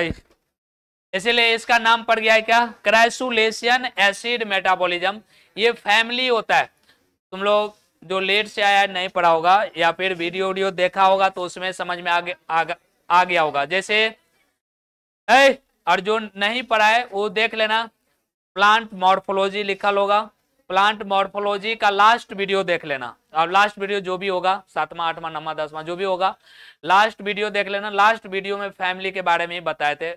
इसीलिए इसका नाम पड़ गया है क्या क्रैसुलेशियन एसिड मेटाबोलिज्म ये फैमिली होता है तुम लोग जो लेट से आया नहीं पढ़ा होगा या फिर वीडियो वीडियो देखा होगा तो उसमें समझ में आ, आ, आ गया होगा जैसे ऐ अर्जुन नहीं पढ़ा है वो देख लेना प्लांट मॉर्फोलॉजी लिखा होगा प्लांट मॉर्फोलॉजी का लास्ट वीडियो देख लेना और लास्ट वीडियो जो भी होगा सातवां आठवां नवा दसवां जो भी होगा लास्ट वीडियो देख लेना लास्ट वीडियो में फैमिली के बारे में ही बताए थे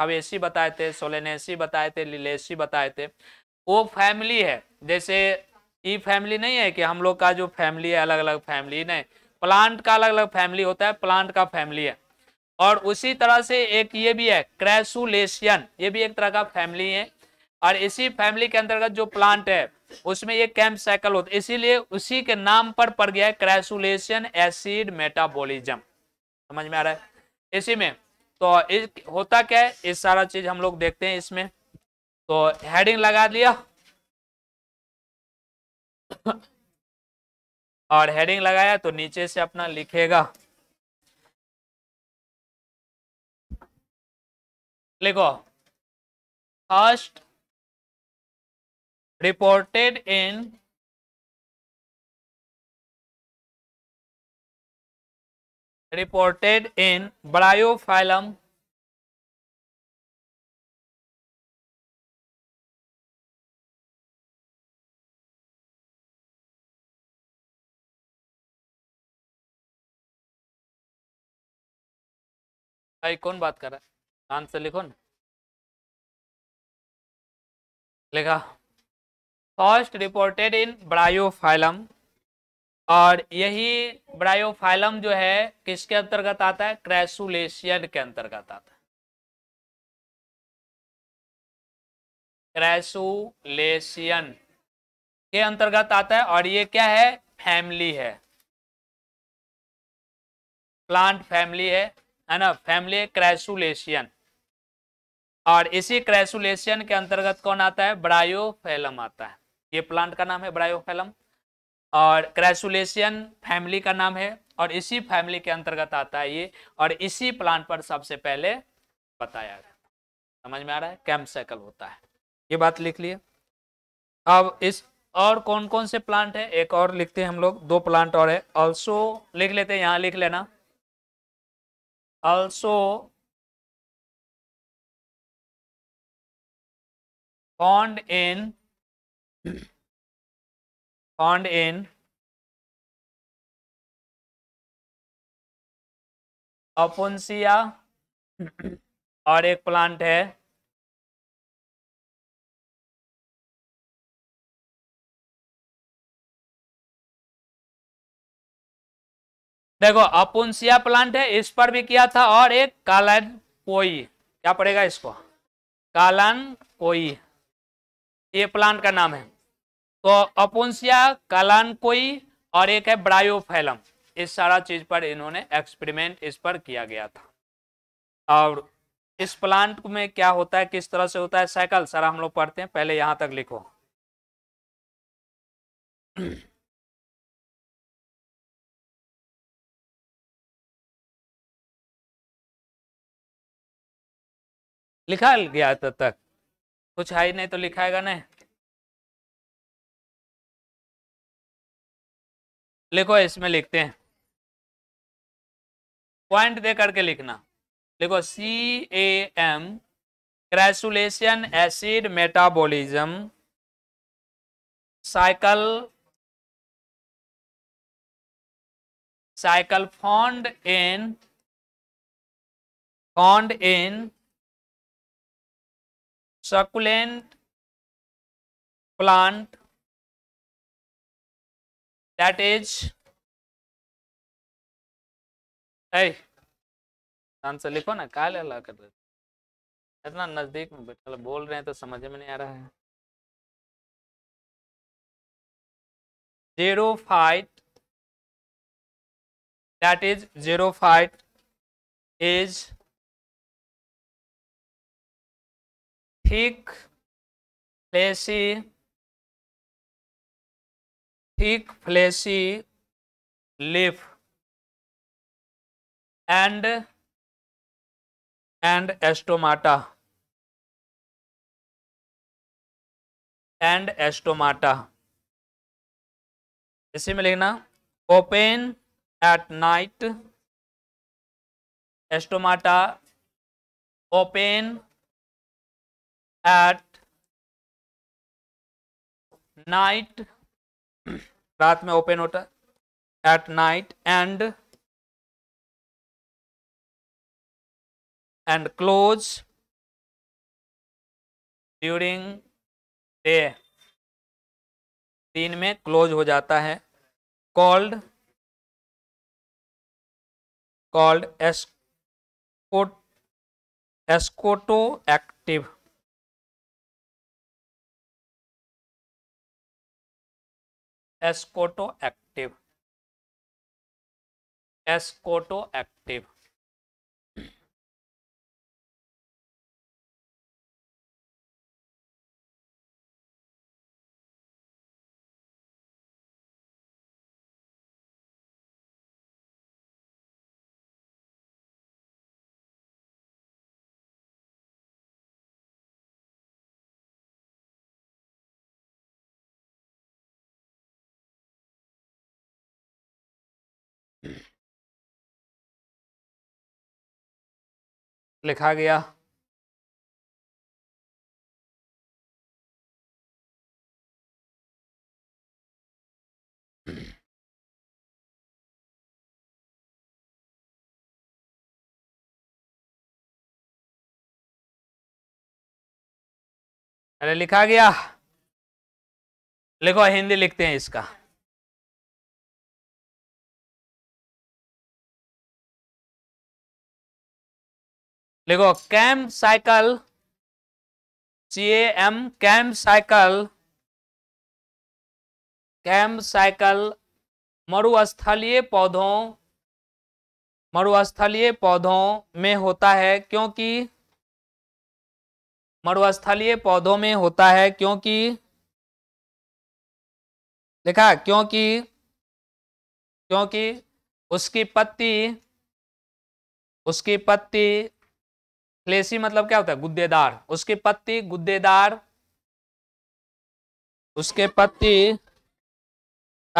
हवेसी बताए थे सोलेनेसी बताए थे लिलेसी बताए थे वो फैमिली है जैसे ई फैमिली नहीं है कि हम लोग का जो फैमिली है अलग अलग फैमिली नहीं प्लांट का अलग अलग फैमिली होता है प्लांट का फैमिली है और उसी तरह से एक ये भी है क्रैसुलेशियन ये भी एक तरह का फैमिली है और इसी फैमिली के अंतर्गत जो प्लांट है उसमें ये कैंप साइकिल होता है इसीलिए उसी के नाम पर पड़ गया है क्रैसुलेशन एसिड मेटाबोलिज्म समझ में आ रहा है इसी में तो इस, होता क्या है ये सारा चीज हम लोग देखते हैं इसमें तो हेडिंग लगा दिया और हेडिंग लगाया तो नीचे से अपना लिखेगा लिखो first reported in reported in Bryophyllum भाई कौन बात कर रहा है आंसर लिखो ना लिखा फर्स्ट रिपोर्टेड इन ब्रायोफाइलम और यही ब्रायोफाइलम जो है किसके अंतर्गत आता है क्रैसुलेशियन के अंतर्गत आता है क्रैसुलेशियन के अंतर्गत आता है और ये क्या है फैमिली है प्लांट फैमिली है है ना फैमिली क्रैसुलेशियन और इसी क्रैसुलेशियन के अंतर्गत कौन आता है ब्रायोफेलम आता है ये प्लांट का नाम है ब्रायोफेलम और क्रैसुलेशियन फैमिली का नाम है और इसी फैमिली के अंतर्गत आता है ये और इसी प्लांट पर सबसे पहले बताया गया समझ में आ रहा है कैम्प साइकिल होता है ये बात लिख लिए अब इस और कौन कौन से प्लांट है एक और लिखते हैं हम लोग दो प्लांट और है ऑल्सो लिख लेते हैं यहाँ लिख लेना also found in found in अपुंसिया और एक प्लांट है देखो अपुंसिया प्लांट है इस पर भी किया था और एक कालन कोई क्या पड़ेगा इसको कालन कोई ये प्लांट का नाम है तो अपुंसिया कालन कोई और एक है ब्रायोफेलम इस सारा चीज पर इन्होंने एक्सपेरिमेंट इस पर किया गया था और इस प्लांट में क्या होता है किस तरह से होता है साइकिल सारा हम लोग पढ़ते हैं पहले यहां तक लिखो लिखा गया तब तक कुछ है नहीं तो लिखाएगा नहीं लिखो इसमें लिखते हैं पॉइंट दे करके लिखना लिखो C A M crassulacean acid metabolism cycle cycle found in found in succulent plant that is answer लिखो ना काल अला कर इतना नजदीक में बैठे बोल रहे हैं तो समझ में नहीं आ रहा है xerophyte that is xerophyte is thick fleshy thick fleshy leaf and and stomata and stomata इसी में लिखना open at night stomata open at night रात में ओपन होता है at night and and close during day दिन में close हो जाता है called called scoto scotoactive scotoactive scotoactive लिखा गया अरे लिखा गया लिखो हिंदी लिखते हैं इसका लिखो CAM cycle C A M CAM cycle CAM cycle मरुस्थलीय पौधों मरुस्थलीय पौधों में होता है क्योंकि मरुस्थलीय पौधों में होता है क्योंकि लिखा क्योंकि क्योंकि उसकी पत्ती उसकी पत्ती फ्लेसी मतलब क्या होता है गुद्देदार उसके पत्ती गुद्देदार उसके पत्ती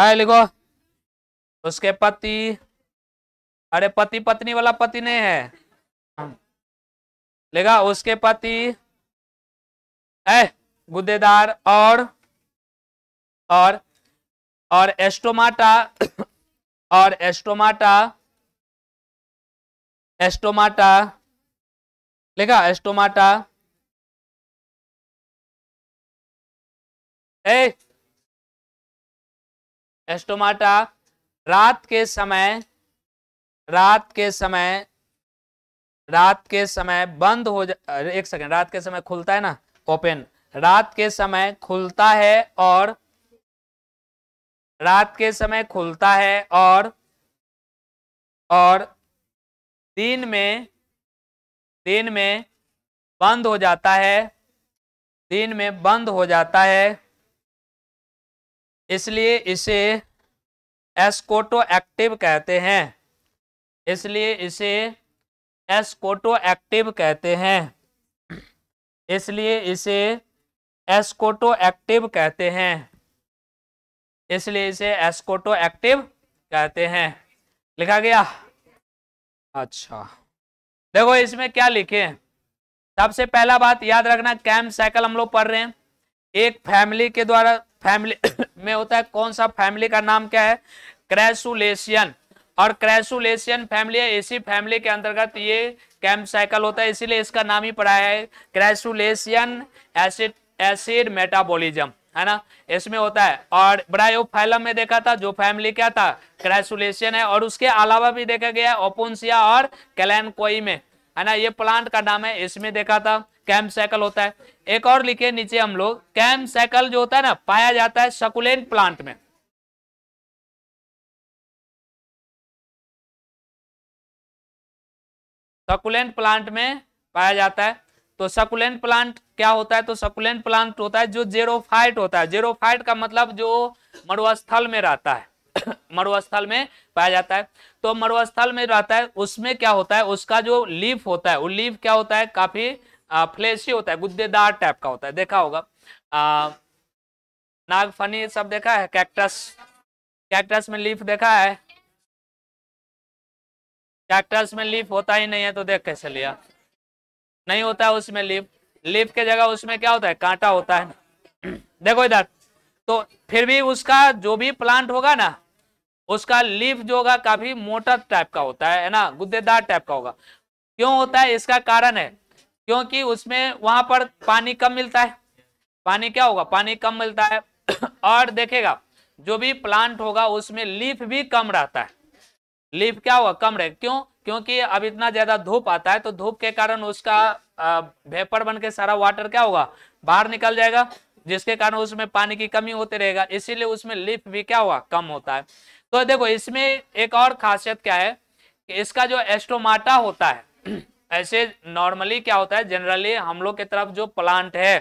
आए लिखो उसके पति अरे पति पत्नी वाला पति नहीं है लेगा उसके पति है गुद्देदार और और और एस्टोमाटा और एस्टोमाटा एस्टोमाटा लिखा एस्टोमाटा एस्टोमाटा रात के समय रात के समय रात के समय बंद हो जा एक सेकेंड रात के समय खुलता है ना ओपन रात के समय खुलता है और रात के समय खुलता है और और दिन में दिन में बंद हो जाता है दिन में बंद हो जाता है इसलिए इसे एस्कोटो एक्टिव कहते हैं इसलिए इसे एस्कोटो एक्टिव कहते हैं इसलिए इसे एस्कोटो एक्टिव कहते हैं इसलिए इसे एस्कोटो एक्टिव कहते हैं लिखा गया अच्छा देखो इसमें क्या लिखे हैं सबसे पहला बात याद रखना कैम्प साइकिल हम लोग पढ़ रहे हैं एक फैमिली के द्वारा फैमिली *coughs* में होता है कौन सा फैमिली का नाम क्या है क्रैसुलेशियन और क्रैसुलेशियन फैमिली है इसी फैमिली के अंतर्गत ये कैम्प साइकिल होता है इसीलिए इसका नाम ही पढ़ाया है क्रैसुलेशियन एसिड एसिड मेटाबोलिज्म है ना इसमें होता है और फाइलम में देखा था जो फैमिली क्या था क्रेसुलेशन है और उसके अलावा भी देखा गया है ओपोन्सिया और कोई में है ना ये प्लांट का नाम है इसमें देखा था कैम साइकिल होता है एक और लिखे नीचे हम लोग कैम साइकिल जो होता है ना पाया जाता है सकुलेंट प्लांट में सकुलेंट प्लांट में पाया जाता है तो सकुलेंट प्लांट क्या होता है तो सकुलेंट प्लांट होता है जो जेरोफाइट होता है जेरोफाइट का मतलब जो मरुस्थल में रहता है *coughs* मरुस्थल में पाया जाता है तो मरुस्थल में रहता है उसमें क्या होता है उसका जो लीफ होता है वो लीफ क्या होता है काफी फ्लेशी होता है गुद्देदार टाइप का होता है देखा होगा नागफनी सब देखा है कैक्टस कैक्टस में लीफ देखा है कैक्टस में लीफ होता ही नहीं है तो देख कैसे लिया नहीं होता है उसमें लीफ लीफ के जगह उसमें क्या होता है कांटा होता है ना देखो इधर तो फिर भी उसका जो भी प्लांट होगा ना उसका लीफ जो होगा काफी मोटा टाइप का होता है ना गुद्देदार टाइप का होगा क्यों होता है इसका कारण है क्योंकि उसमें वहां पर पानी कम मिलता है पानी क्या होगा पानी कम मिलता है *coughs* और देखेगा जो भी प्लांट होगा उसमें लीफ भी कम रहता है लीफ क्या होगा कम रहे क्यों क्योंकि अब इतना ज्यादा धूप आता है तो धूप के कारण उसका वेपर बन के सारा वाटर क्या होगा बाहर निकल जाएगा जिसके कारण उसमें पानी की कमी होते रहेगा इसीलिए उसमें लिप भी क्या हुआ कम होता है तो देखो इसमें एक और खासियत क्या है कि इसका जो एस्टोमाटा होता है *clears throat* ऐसे नॉर्मली क्या होता है जनरली हम लोग की तरफ जो प्लांट है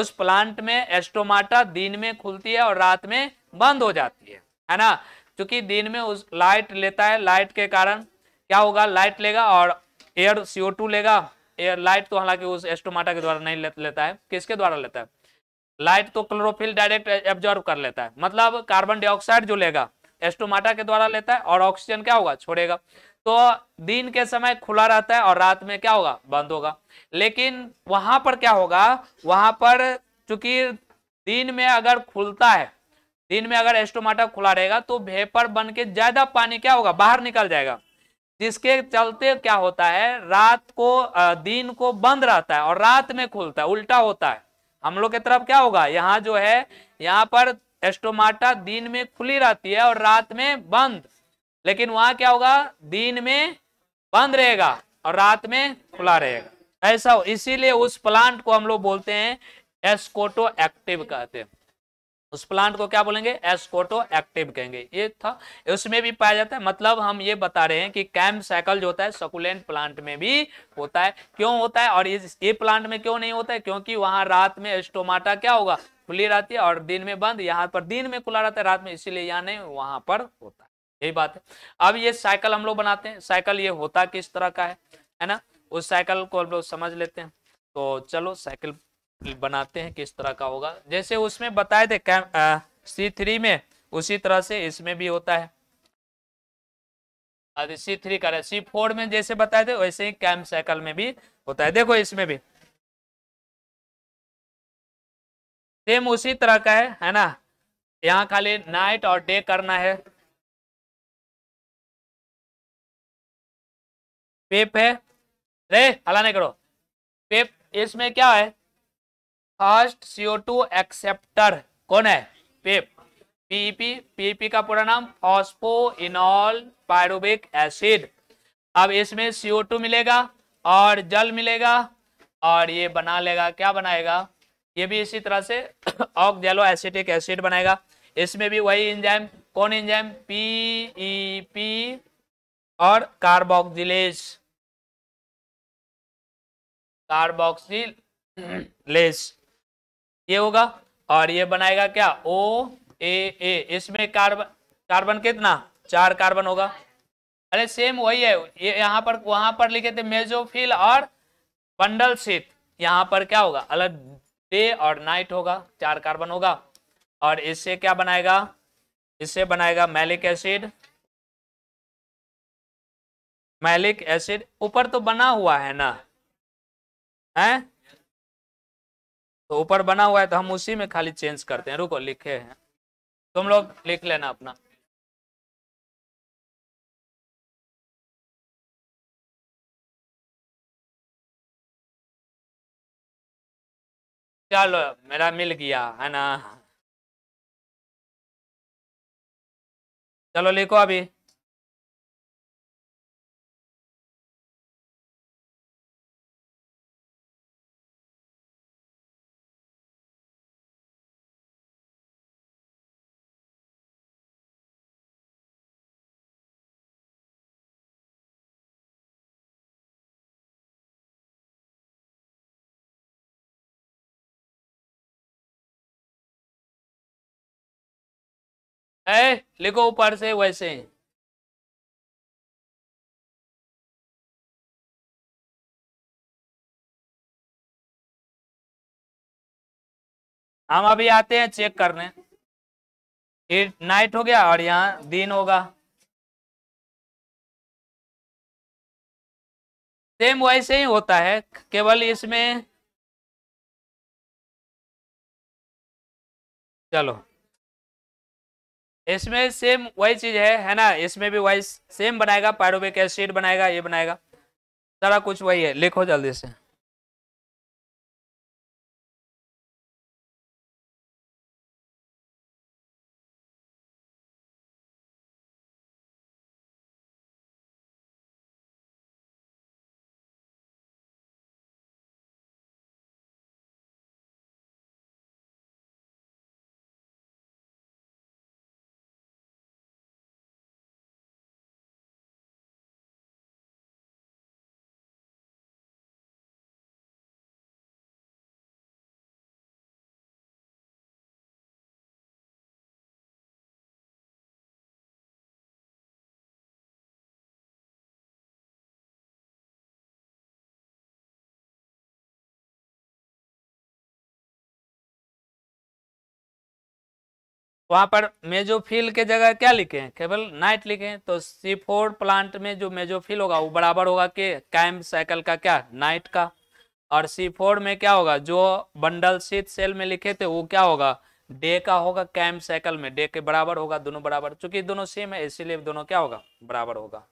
उस प्लांट में एस्टोमाटा दिन में खुलती है और रात में बंद हो जाती है है ना क्योंकि दिन में उस लाइट लेता है लाइट के कारण क्या होगा लाइट लेगा और एयर सीओ लेगा एयर लाइट तो हालांकि उस एस्टोमाटा के द्वारा नहीं लेता है किसके द्वारा लेता है लाइट तो क्लोरोफिल डायरेक्ट एब्जॉर्व कर लेता है मतलब कार्बन डाइऑक्साइड जो लेगा एस्टोमाटा के द्वारा लेता है और ऑक्सीजन क्या होगा छोड़ेगा तो दिन के समय खुला रहता है और रात में क्या होगा बंद होगा लेकिन वहां पर क्या होगा वहां पर चूंकि दिन में अगर खुलता है दिन में अगर एस्टोमाटा खुला रहेगा तो भेपर बन के ज्यादा पानी क्या होगा बाहर निकल जाएगा जिसके चलते क्या होता है रात को दिन को बंद रहता है और रात में खुलता है उल्टा होता है हम लोग की तरफ क्या होगा यहाँ जो है यहाँ पर एस्टोमाटा दिन में खुली रहती है और रात में बंद लेकिन वहां क्या होगा दिन में बंद रहेगा और रात में खुला रहेगा ऐसा हो इसीलिए उस प्लांट को हम लोग बोलते हैं एस्कोटो एक्टिव कहते हैं उस प्लांट को क्या बोलेंगे एस्कोटो एक्टिव कहेंगे ये था उसमें भी पाया जाता है मतलब हम ये बता रहे हैं कि कैम साइकिल जो होता है सकुलेंट प्लांट में भी होता है क्यों होता है और इस ये प्लांट में क्यों नहीं होता है क्योंकि वहां रात में एस्टोमाटा क्या होगा खुली रहती है और दिन में बंद यहाँ पर दिन में खुला रहता है रात में इसीलिए यहाँ नहीं वहां पर होता है यही बात है अब ये साइकिल हम लोग बनाते हैं साइकिल ये होता किस तरह का है है ना उस साइकिल को हम लोग समझ लेते हैं तो चलो साइकिल बनाते हैं किस तरह का होगा जैसे उसमें बताए थे कैम सी थ्री में उसी तरह से इसमें भी होता है अरे सी थ्री का सी फोर में जैसे बताए थे वैसे ही कैम साइकिल में भी होता है देखो इसमें भी सेम उसी तरह का है है ना यहाँ खाली नाइट और डे करना है पेप है रे हला नहीं करो पेप इसमें क्या है फर्स्ट सीओ टू एक्सेप्टर कौन है पेप पीपी पीपी का पूरा नाम फॉस्पो इनॉल पायरुबिक एसिड अब इसमें सीओ टू मिलेगा और जल मिलेगा और ये बना लेगा क्या बनाएगा ये भी इसी तरह से जेलो एसिटिक एसिड बनाएगा इसमें भी वही इंजाइम कौन इंजाइम पी पी और कार्बोक्सिलेज कार्बोक्सिलेज ये होगा और ये बनाएगा क्या ओ ए ए इसमें कार्बन कार्बन कितना चार कार्बन होगा अरे सेम वही है ये यहाँ पर वहां पर लिखे थे मेजोफिल और बंडल सीट यहाँ पर क्या होगा अलग डे और नाइट होगा चार कार्बन होगा और इससे क्या बनाएगा इससे बनाएगा मैलिक एसिड मैलिक एसिड ऊपर तो बना हुआ है ना है तो ऊपर बना हुआ है तो हम उसी में खाली चेंज करते हैं रुको लिखे हैं तुम लोग लिख लेना अपना चलो मेरा मिल गया है ना चलो लिखो अभी है लिखो ऊपर से वैसे हम अभी आते हैं चेक करने ये नाइट हो गया और यहाँ दिन होगा सेम वैसे ही होता है केवल इसमें चलो इसमें सेम वही चीज़ है है ना इसमें भी वही सेम बनाएगा पायरोबिक एसिड बनाएगा ये बनाएगा सारा कुछ वही है लिखो जल्दी से वहां पर मेजोफिल के जगह क्या लिखे हैं केवल नाइट लिखे हैं तो फोर प्लांट में जो मेजोफिल होगा वो बराबर होगा के कैम साइकिल का क्या नाइट का और सी फोर में क्या होगा जो बंडल शीत सेल में लिखे थे वो क्या होगा डे का होगा कैम साइकिल में डे के बराबर होगा दोनों बराबर चूंकि दोनों सेम है इसीलिए दोनों क्या होगा बराबर होगा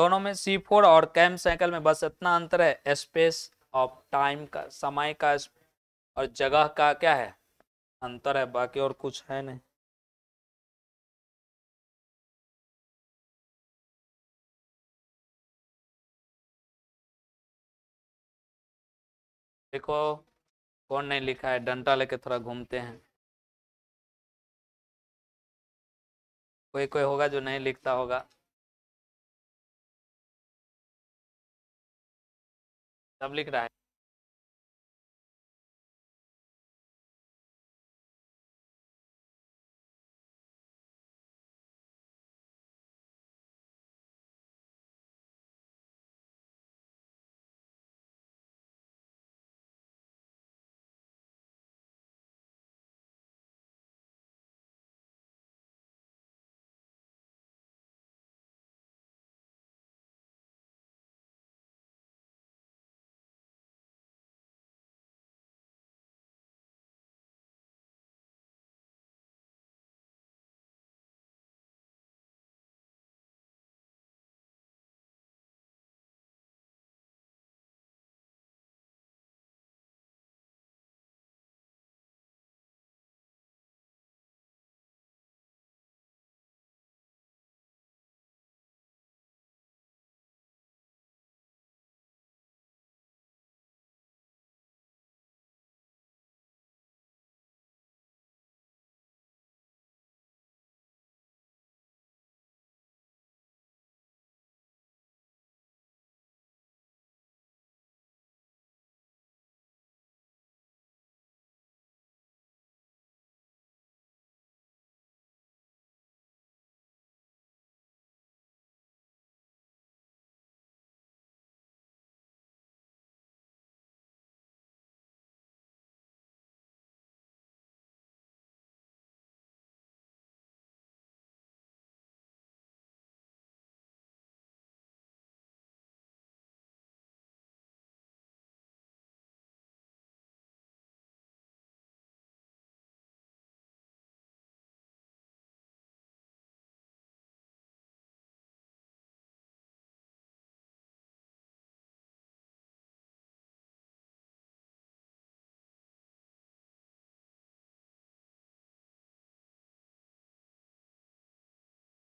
दोनों में सी फोर और कैम साइकिल में बस इतना अंतर है स्पेस ऑफ टाइम का समय का और जगह का क्या है अंतर है बाकी और कुछ है नहीं देखो कौन नहीं लिखा है डंटा लेके थोड़ा घूमते हैं कोई कोई होगा जो नहीं लिखता होगा सब लिख रहा है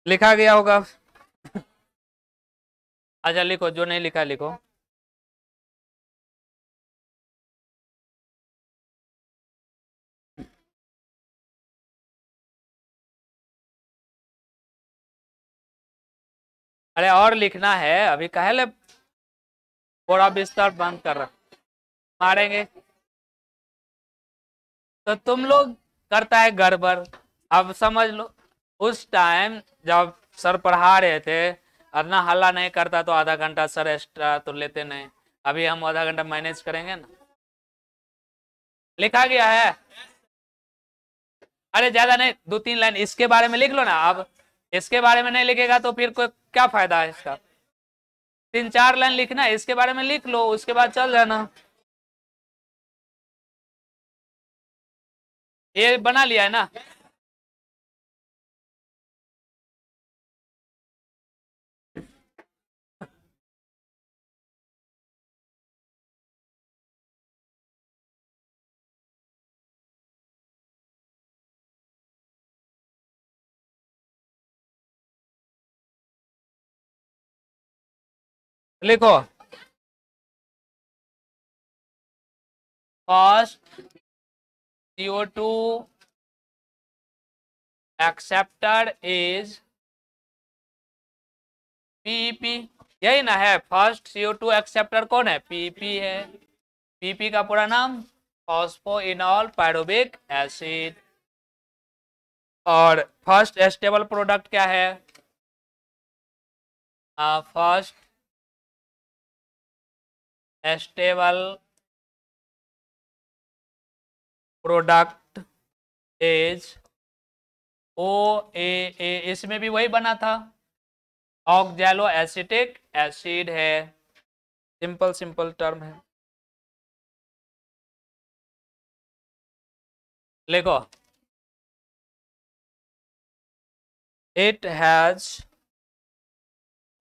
लिखा गया होगा अच्छा लिखो जो नहीं लिखा लिखो अरे और लिखना है अभी ले थोड़ा बिस्तर बंद कर रहा मारेंगे तो तुम लोग करता है गड़बड़ अब समझ लो उस टाइम जब सर पढ़ा रहे थे अदना हल्ला नहीं करता तो आधा घंटा सर एक्स्ट्रा तो लेते नहीं अभी हम आधा घंटा मैनेज करेंगे ना लिखा गया है अरे ज्यादा नहीं दो तीन लाइन इसके बारे में लिख लो ना अब इसके बारे में नहीं लिखेगा तो फिर कोई क्या फायदा है इसका तीन चार लाइन लिखना इसके बारे में लिख लो उसके बाद चल जाना ये बना लिया है ना लिखो first CO two acceptor is P P यही ना है फर्स्ट सीओ टू एक्सेप्टर कौन है पीपी e है पीपी e का पूरा नाम इनॉल पैरोबिक एसिड और फर्स्ट स्टेबल प्रोडक्ट क्या है first stable product is O A A इसमें भी वही बना था ऑक्जेलो एसिटिक एसिड है सिंपल सिंपल टर्म है लिखो it has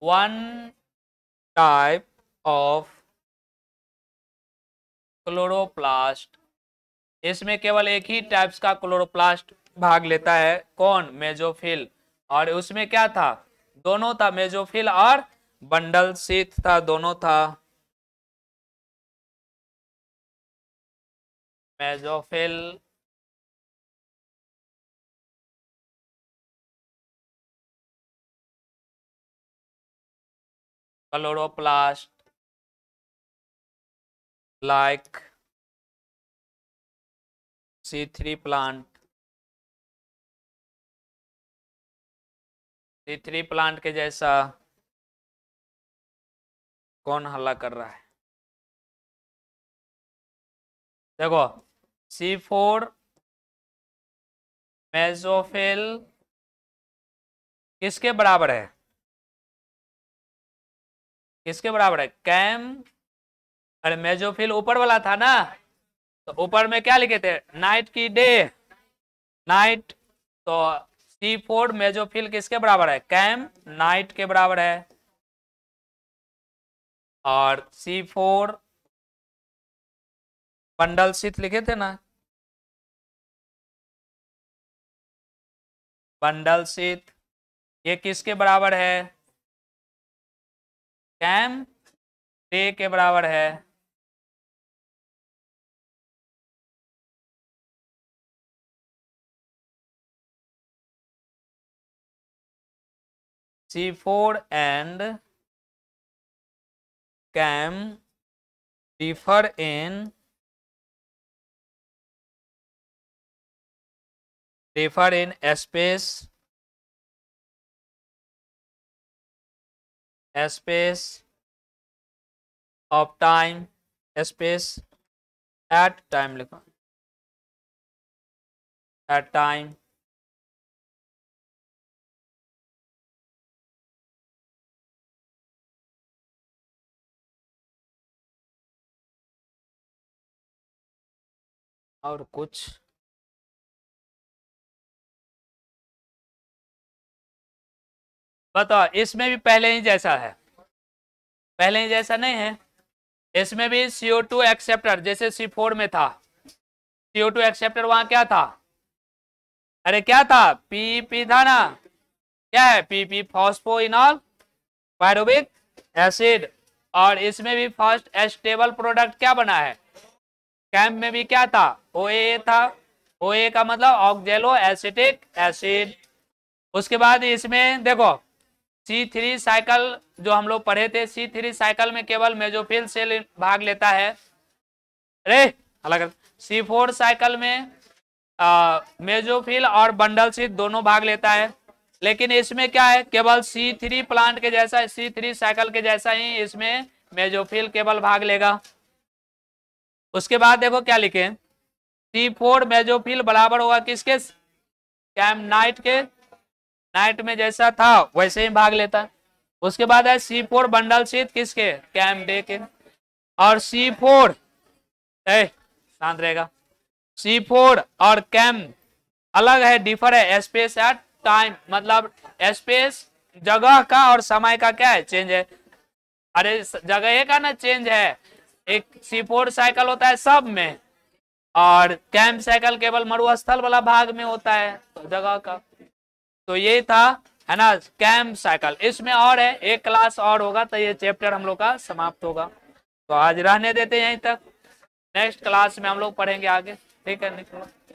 one type of chloroplast इसमें केवल एक ही टाइप्स का क्लोरोप्लास्ट भाग लेता है कौन मेजोफिल और उसमें क्या था दोनों था मेजोफिल और बंडल सीथ था दोनों था mesophyll chloroplast C three plant C three plant के जैसा कौन हल्ला कर रहा है देखो सी फोर मेजोफिल किसके बराबर है किसके बराबर है कैम अरे मेजोफिल ऊपर वाला था ना तो ऊपर में क्या लिखे थे नाइट की डे नाइट तो सी फोर मेजोफिल किसके बराबर है कैम नाइट के बराबर है और सी फोर बंडल शीत लिखे थे ना बंडल शीत ये किसके बराबर है कैम डे के बराबर है C4 and Cam differ in differ in space space of time space at time at time और कुछ बताओ इसमें भी पहले ही जैसा है पहले ही जैसा नहीं है इसमें भी CO2 टू एक्सेप्टर जैसे C4 में था CO2 टू एक्सेप्टर वहां क्या था अरे क्या था पी पी e था ना क्या है P P phosphoenolpyruvic acid और इसमें भी फर्स्ट स्टेबल प्रोडक्ट क्या बना है कैम में भी क्या था ओ ए था ओ ए का मतलब ऑक्जेलो एसिटिक एसिड उसके बाद इसमें देखो सी थ्री साइकिल जो हम लोग पढ़े थे सी थ्री साइकिल में केवल मेजोफिल से भाग लेता है अरे अलग सी फोर साइकिल में आ, मेजोफिल और बंडल सीट दोनों भाग लेता है लेकिन इसमें क्या है केवल सी थ्री प्लांट के जैसा सी थ्री साइकिल के जैसा ही इसमें मेजोफिल केवल भाग लेगा उसके बाद देखो क्या लिखे सी फोर मेजोफिल बराबर होगा किसके कैम नाइट के नाइट में जैसा था वैसे ही भाग लेता उसके बाद है सी फोर बंडल शीत किसके कैम डे के और सी फोर शांत रहेगा सी फोर और कैम अलग है डिफर है स्पेस एट टाइम मतलब स्पेस जगह का और समय का क्या है चेंज है अरे जगह का ना चेंज है एक सी फोर साइकिल होता है सब में और कैंप साइकिल केवल मरुस्थल वाला भाग में होता है तो जगह का तो ये था है ना कैंप साइकिल इसमें और है एक क्लास और होगा तो ये चैप्टर हम लोग का समाप्त होगा तो आज रहने देते हैं यहीं तक नेक्स्ट क्लास में हम लोग पढ़ेंगे आगे ठीक है निकलो